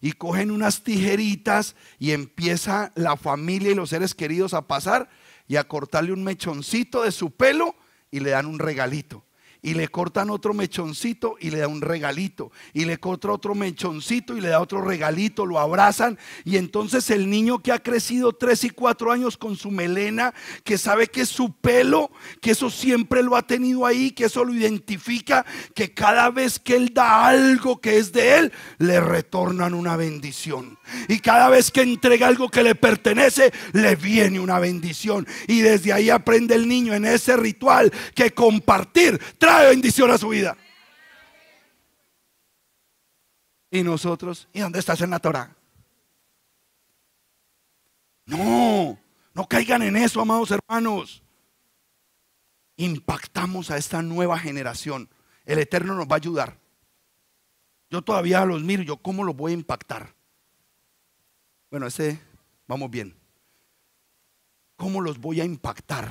y cogen unas tijeritas y empieza la familia y los seres queridos a pasar y a cortarle un mechoncito de su pelo y le dan un regalito y le cortan otro mechoncito y le da un regalito, y le corta otro mechoncito y le da otro regalito, lo abrazan, y entonces el niño que ha crecido tres y cuatro años con su melena, que sabe que es su pelo, que eso siempre lo ha tenido ahí, que eso lo identifica, que cada vez que él da algo que es de él, le retornan una bendición. Y cada vez que entrega algo que le pertenece, le viene una bendición. Y desde ahí aprende el niño en ese ritual que compartir trae bendición a su vida. Y nosotros, ¿y dónde estás en la Torah? No, no caigan en eso, amados hermanos. Impactamos a esta nueva generación. El Eterno nos va a ayudar. Yo todavía los miro, yo cómo los voy a impactar. Bueno, ese vamos bien. ¿Cómo los voy a impactar?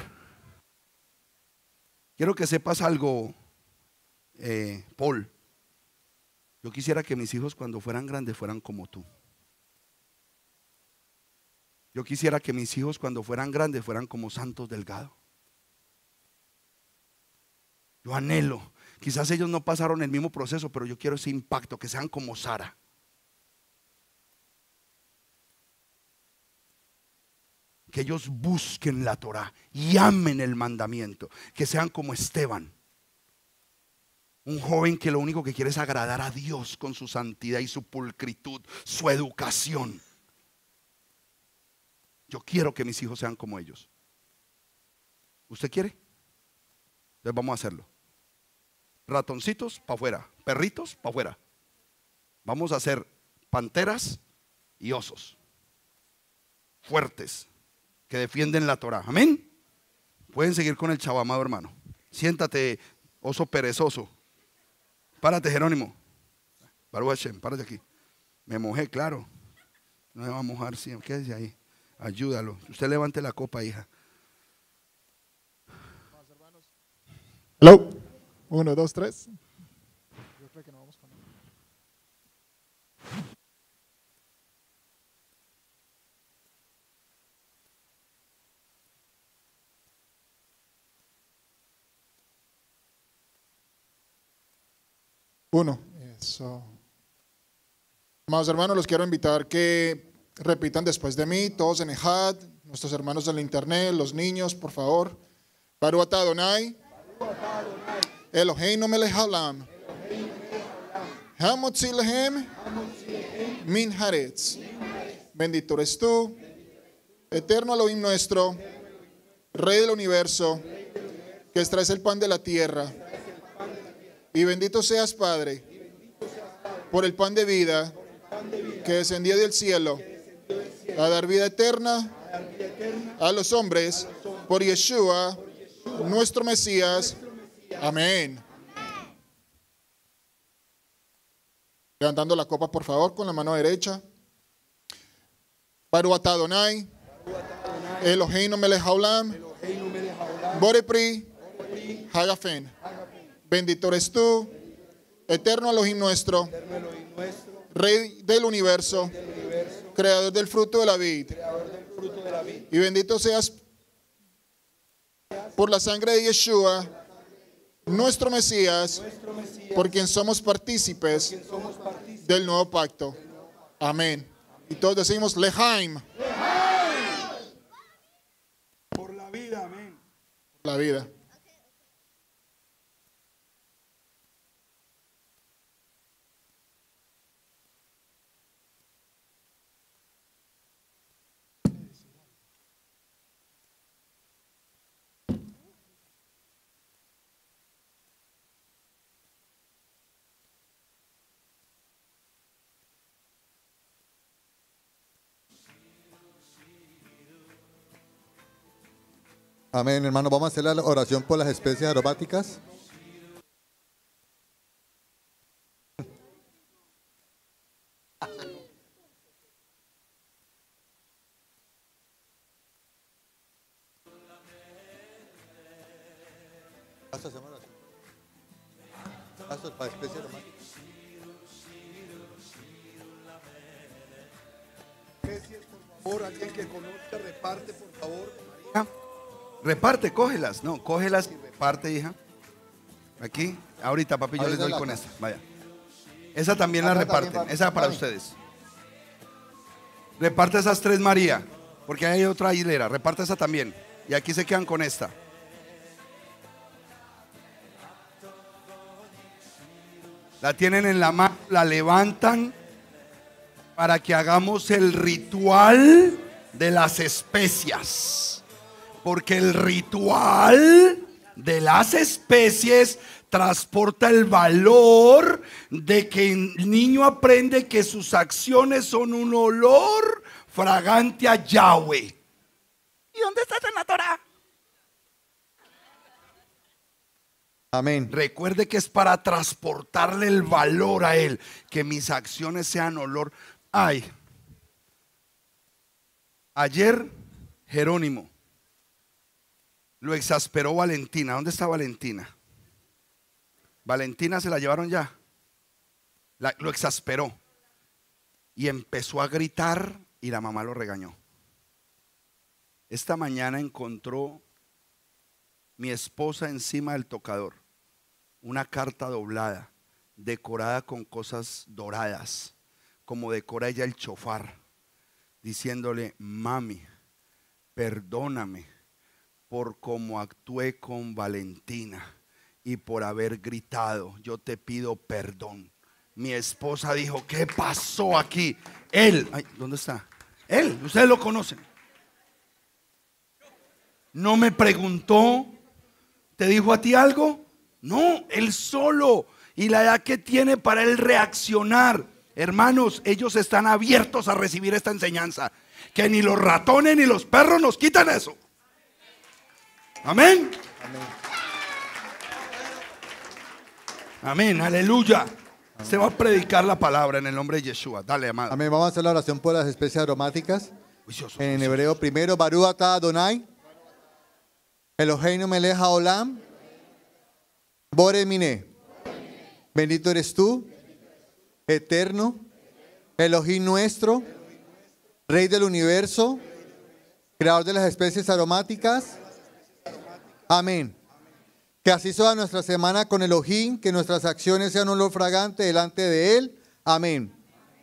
Quiero que sepas algo, eh, Paul. Yo quisiera que mis hijos cuando fueran grandes fueran como tú. Yo quisiera que mis hijos cuando fueran grandes fueran como Santos Delgado. Yo anhelo. Quizás ellos no pasaron el mismo proceso, pero yo quiero ese impacto, que sean como Sara. que ellos busquen la Torah y amen el mandamiento, que sean como Esteban, un joven que lo único que quiere es agradar a Dios con su santidad y su pulcritud, su educación. Yo quiero que mis hijos sean como ellos. ¿Usted quiere? Entonces vamos a hacerlo. Ratoncitos para afuera, perritos para afuera. Vamos a hacer panteras y osos fuertes, que defienden la Torah. Amén. Pueden seguir con el chabamado, hermano. Siéntate, oso perezoso. Párate, Jerónimo. Baruch Hashem, párate aquí. Me mojé, claro. No me va a mojar sí. Quédese ahí. Ayúdalo. Usted levante la copa, hija. ¿Hola? Uno, dos, tres. Uno. Amados hermanos, los quiero invitar que repitan después de mí, todos en Ejad, nuestros hermanos del internet, los niños, por favor. Baru Adonai. Eloheinu melech Hamotzi Min Bendito eres tú. Eterno Elohim nuestro. Rey del universo. Que extraes el pan de la tierra y bendito seas, Padre, por el pan de vida que descendió del cielo a dar vida eterna a los hombres por Yeshua, nuestro Mesías. Amén. Levantando la copa, por favor, con la mano derecha. Baruch Adonai, Eloheinu melech haolam, Borepri, Hagafen. Bendito eres tú, eterno Elohim nuestro, Rey del universo, creador del fruto de la vida, Y bendito seas por la sangre de Yeshua, nuestro Mesías, por quien somos partícipes del nuevo pacto. Amén. Y todos decimos Lejaim. Por la vida, amén. Por la vida. Amén, hermano. Vamos a hacer la oración por las especies aromáticas. parte cógelas. No, cógelas. reparte, hija. Aquí. Ahorita, papi, yo les doy con esta. Vaya. Esa también la reparten. esa para ustedes. Reparte esas tres, María. Porque hay otra hilera. Reparte esa también. Y aquí se quedan con esta. La tienen en la mano, la levantan para que hagamos el ritual de las especias. Porque el ritual de las especies transporta el valor de que el niño aprende que sus acciones son un olor fragante a Yahweh. ¿Y dónde está en la Torah? Amén. Recuerde que es para transportarle el valor a él, que mis acciones sean olor. Ay, ayer Jerónimo lo exasperó Valentina. ¿Dónde está Valentina? Valentina se la llevaron ya. lo exasperó. Y empezó a gritar y la mamá lo regañó. Esta mañana encontró mi esposa encima del tocador una carta doblada, decorada con cosas doradas, como decora ella el chofar, diciéndole, mami, perdóname por cómo actué con Valentina y por haber gritado. Yo te pido perdón. Mi esposa dijo, ¿qué pasó aquí? Él, ¿dónde está? Él, ustedes lo conocen. No me preguntó, ¿te dijo a ti algo? No, él solo. Y la edad que tiene para él reaccionar. Hermanos, ellos están abiertos a recibir esta enseñanza. Que ni los ratones ni los perros nos quitan eso. Amén. Amén. Aleluya. Se va a predicar la palabra en el nombre de Yeshua. Dale, amado. Amén. Vamos a hacer la oración por las especies aromáticas. en hebreo primero, Baruata Adonai. Eloheinu Meleja Olam. Bore Mine. Bendito eres tú, eterno, Elohim nuestro, Rey del universo, Creador de las especies aromáticas. Amén. Que así sea nuestra semana con el ojín, que nuestras acciones sean un olor fragante delante de Él. Amén.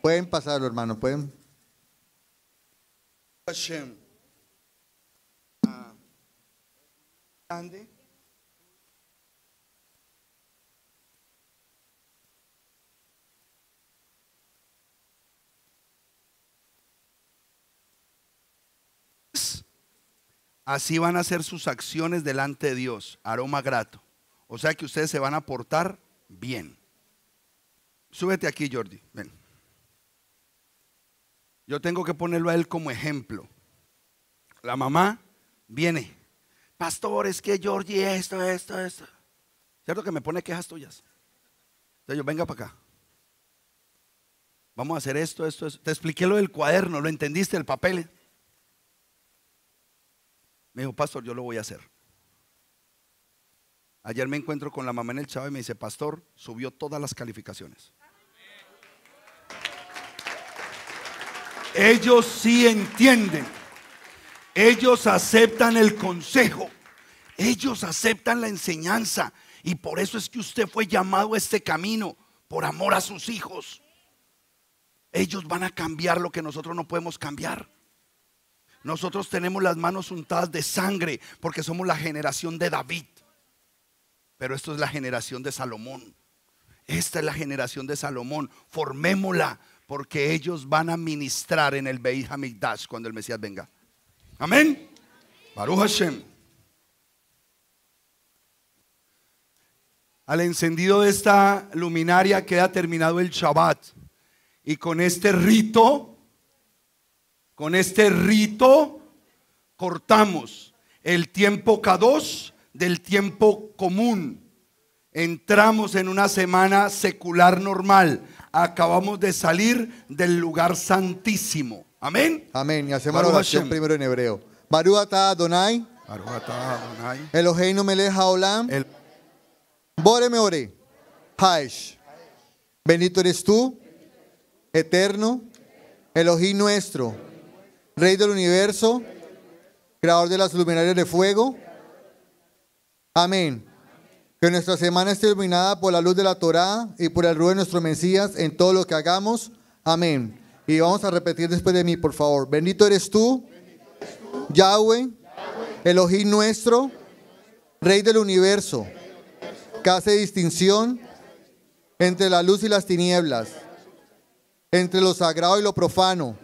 Pueden pasarlo, hermano, pueden. Hashem. Ah. Así van a ser sus acciones delante de Dios, aroma grato. O sea que ustedes se van a portar bien. Súbete aquí, Jordi. Ven. Yo tengo que ponerlo a él como ejemplo. La mamá viene. Pastor, es que Jordi, esto, esto, esto. ¿Cierto que me pone quejas tuyas? yo, venga para acá. Vamos a hacer esto, esto, esto. Te expliqué lo del cuaderno, lo entendiste, el papel. ¿eh? Me dijo, pastor, yo lo voy a hacer. Ayer me encuentro con la mamá en el Chavo y me dice, pastor, subió todas las calificaciones. Ellos sí entienden. Ellos aceptan el consejo. Ellos aceptan la enseñanza. Y por eso es que usted fue llamado a este camino, por amor a sus hijos. Ellos van a cambiar lo que nosotros no podemos cambiar. Nosotros tenemos las manos untadas de sangre porque somos la generación de David. Pero esto es la generación de Salomón. Esta es la generación de Salomón. Formémosla porque ellos van a ministrar en el Beit Hamikdash cuando el Mesías venga. Amén. Baruch Hashem. Al encendido de esta luminaria queda terminado el Shabbat. Y con este rito con este rito cortamos el tiempo K2 del tiempo común. Entramos en una semana secular normal. Acabamos de salir del lugar santísimo. Amén. Amén. Y hacemos la oración primero en hebreo. Baruata Adonai. Baruata Adonai. Eloheinu melech haolam. El... Bore ore. Haish. Bendito eres tú, eterno, Elohim nuestro Rey del universo, creador de las luminarias de fuego. Amén. Que nuestra semana esté iluminada por la luz de la Torá y por el ruido de nuestro Mesías en todo lo que hagamos. Amén. Y vamos a repetir después de mí, por favor. Bendito eres tú, Yahweh, Elohim nuestro, Rey del universo, que hace distinción entre la luz y las tinieblas, entre lo sagrado y lo profano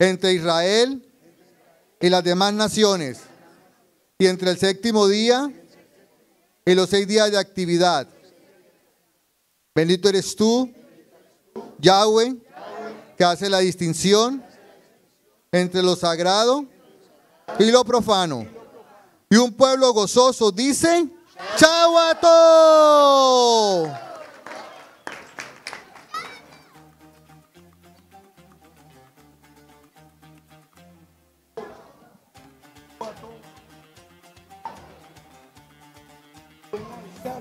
entre Israel y las demás naciones, y entre el séptimo día y los seis días de actividad. Bendito eres tú, Yahweh, que hace la distinción entre lo sagrado y lo profano. Y un pueblo gozoso dice, todos!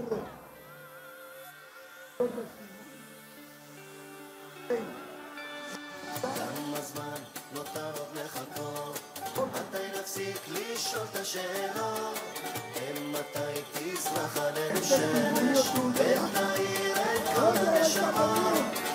carro. לא כמה זמן נותר עוד לחכות? לשאול את השאלות? מתי תזרח עלינו שמש? ותאיר את כל הנשמות?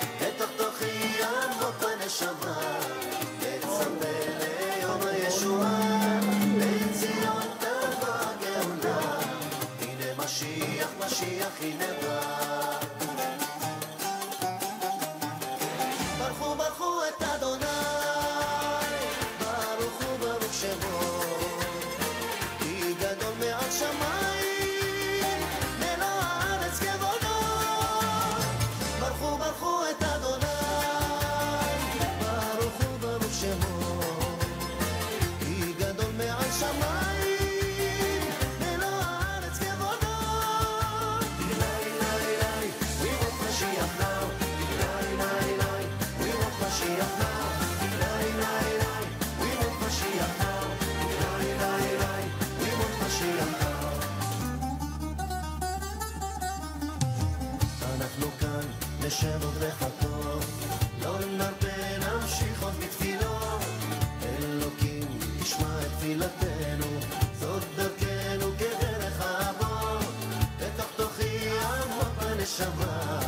הנשמה,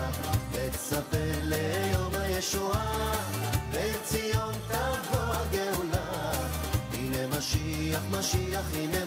מצפה ליום הישועה, בציון תבוא הגאולה. הנה משיח, משיח, הנה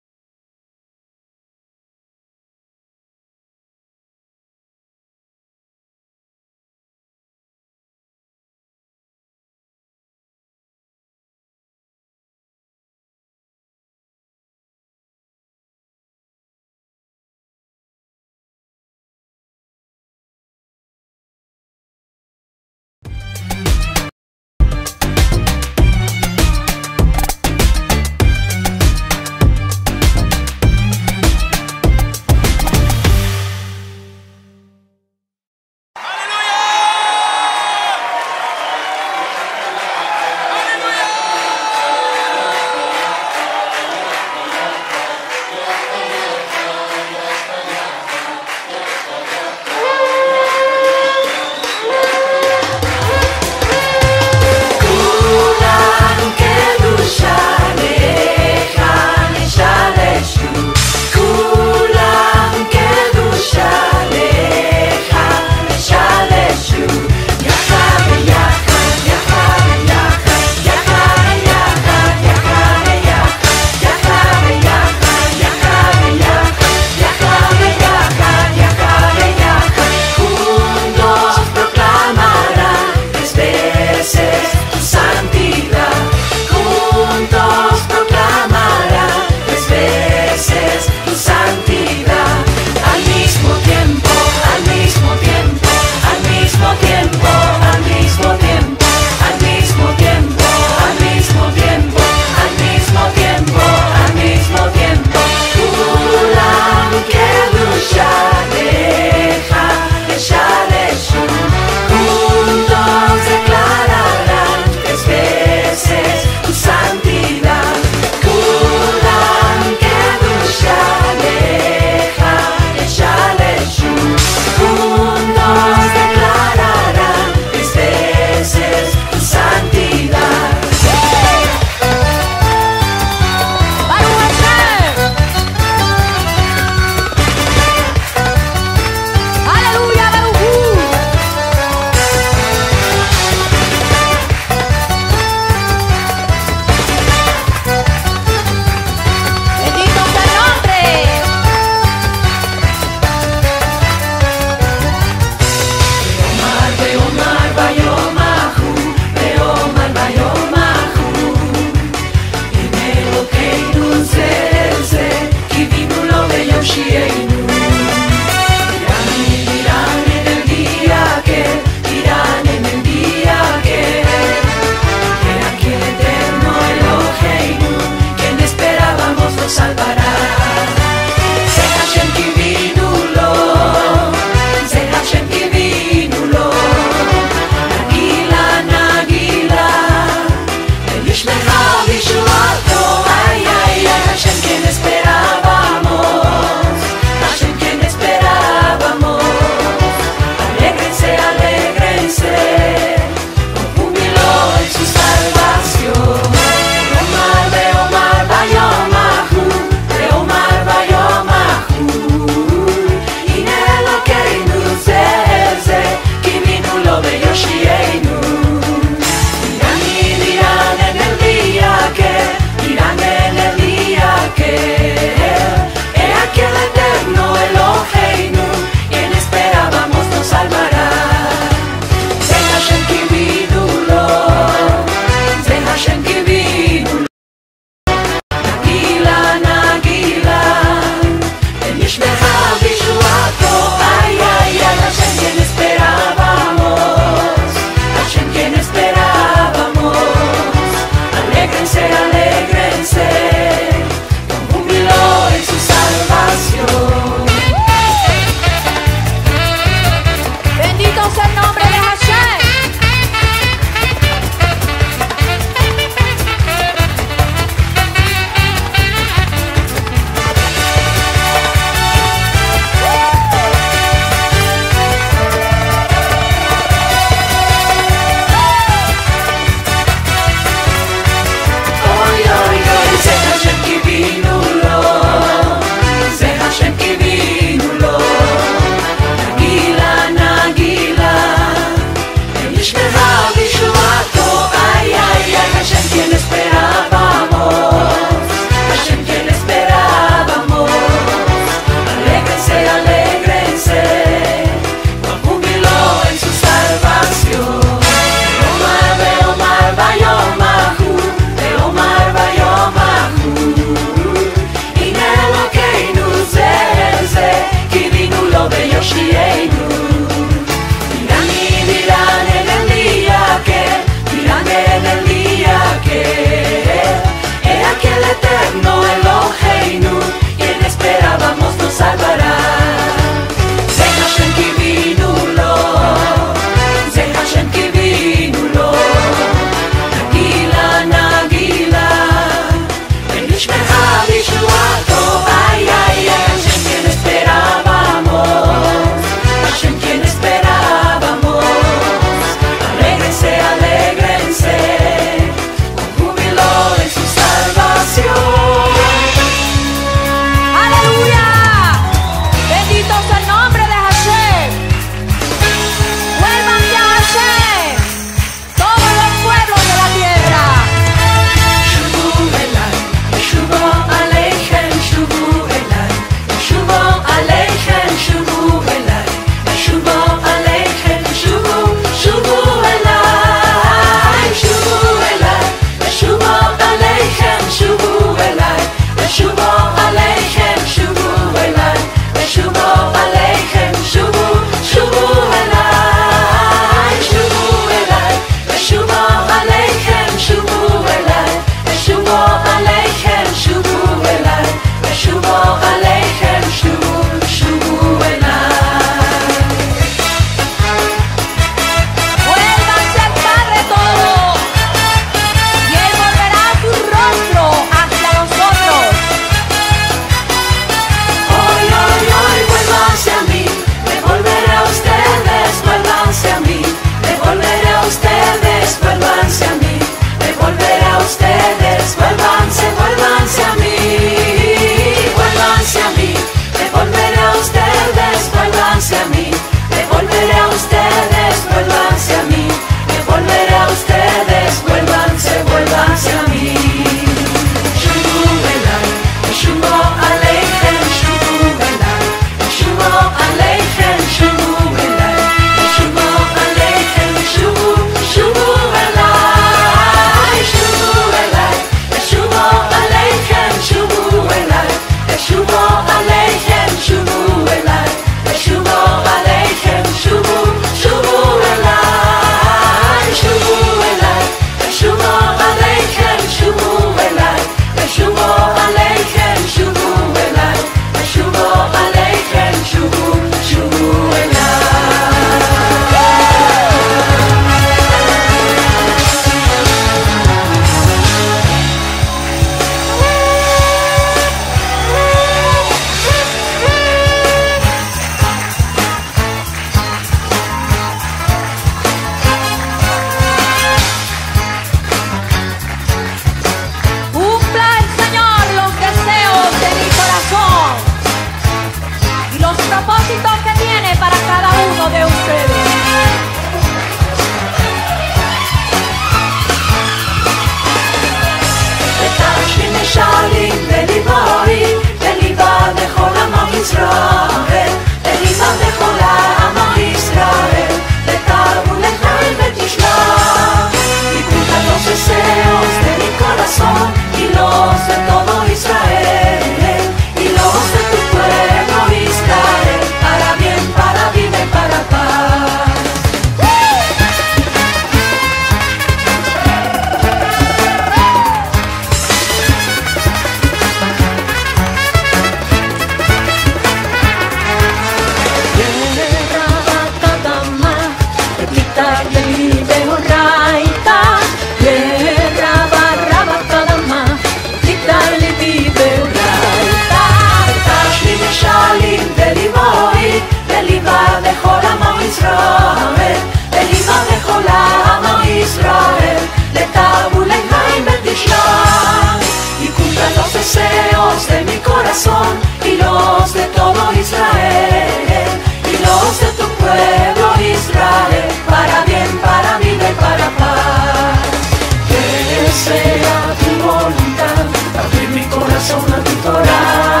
y los de todo Israel y los de tu pueblo Israel para bien, para vida y para paz. Que sea tu voluntad, abrir mi corazón a tu Torah.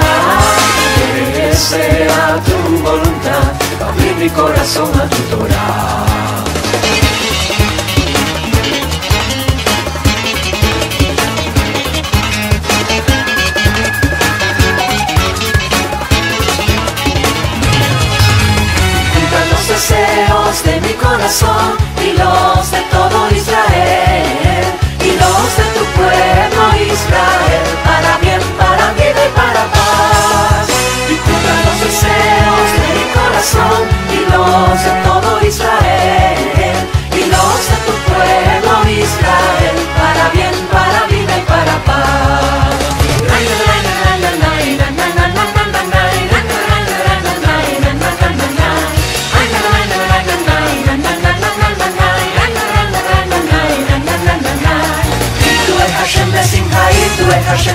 Que sea tu voluntad, abrir mi corazón a tu Torah. corazón y los de todo Israel y los de tu pueblo Israel para bien, para vida y para paz. Y cumpla los deseos de mi corazón y los de todo Israel.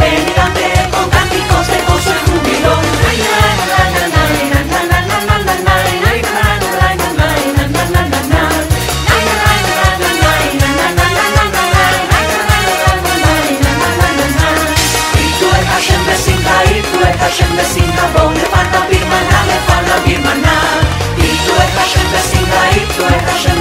venirante con cambios se puso rumbo ay ay ay ay ay ay ay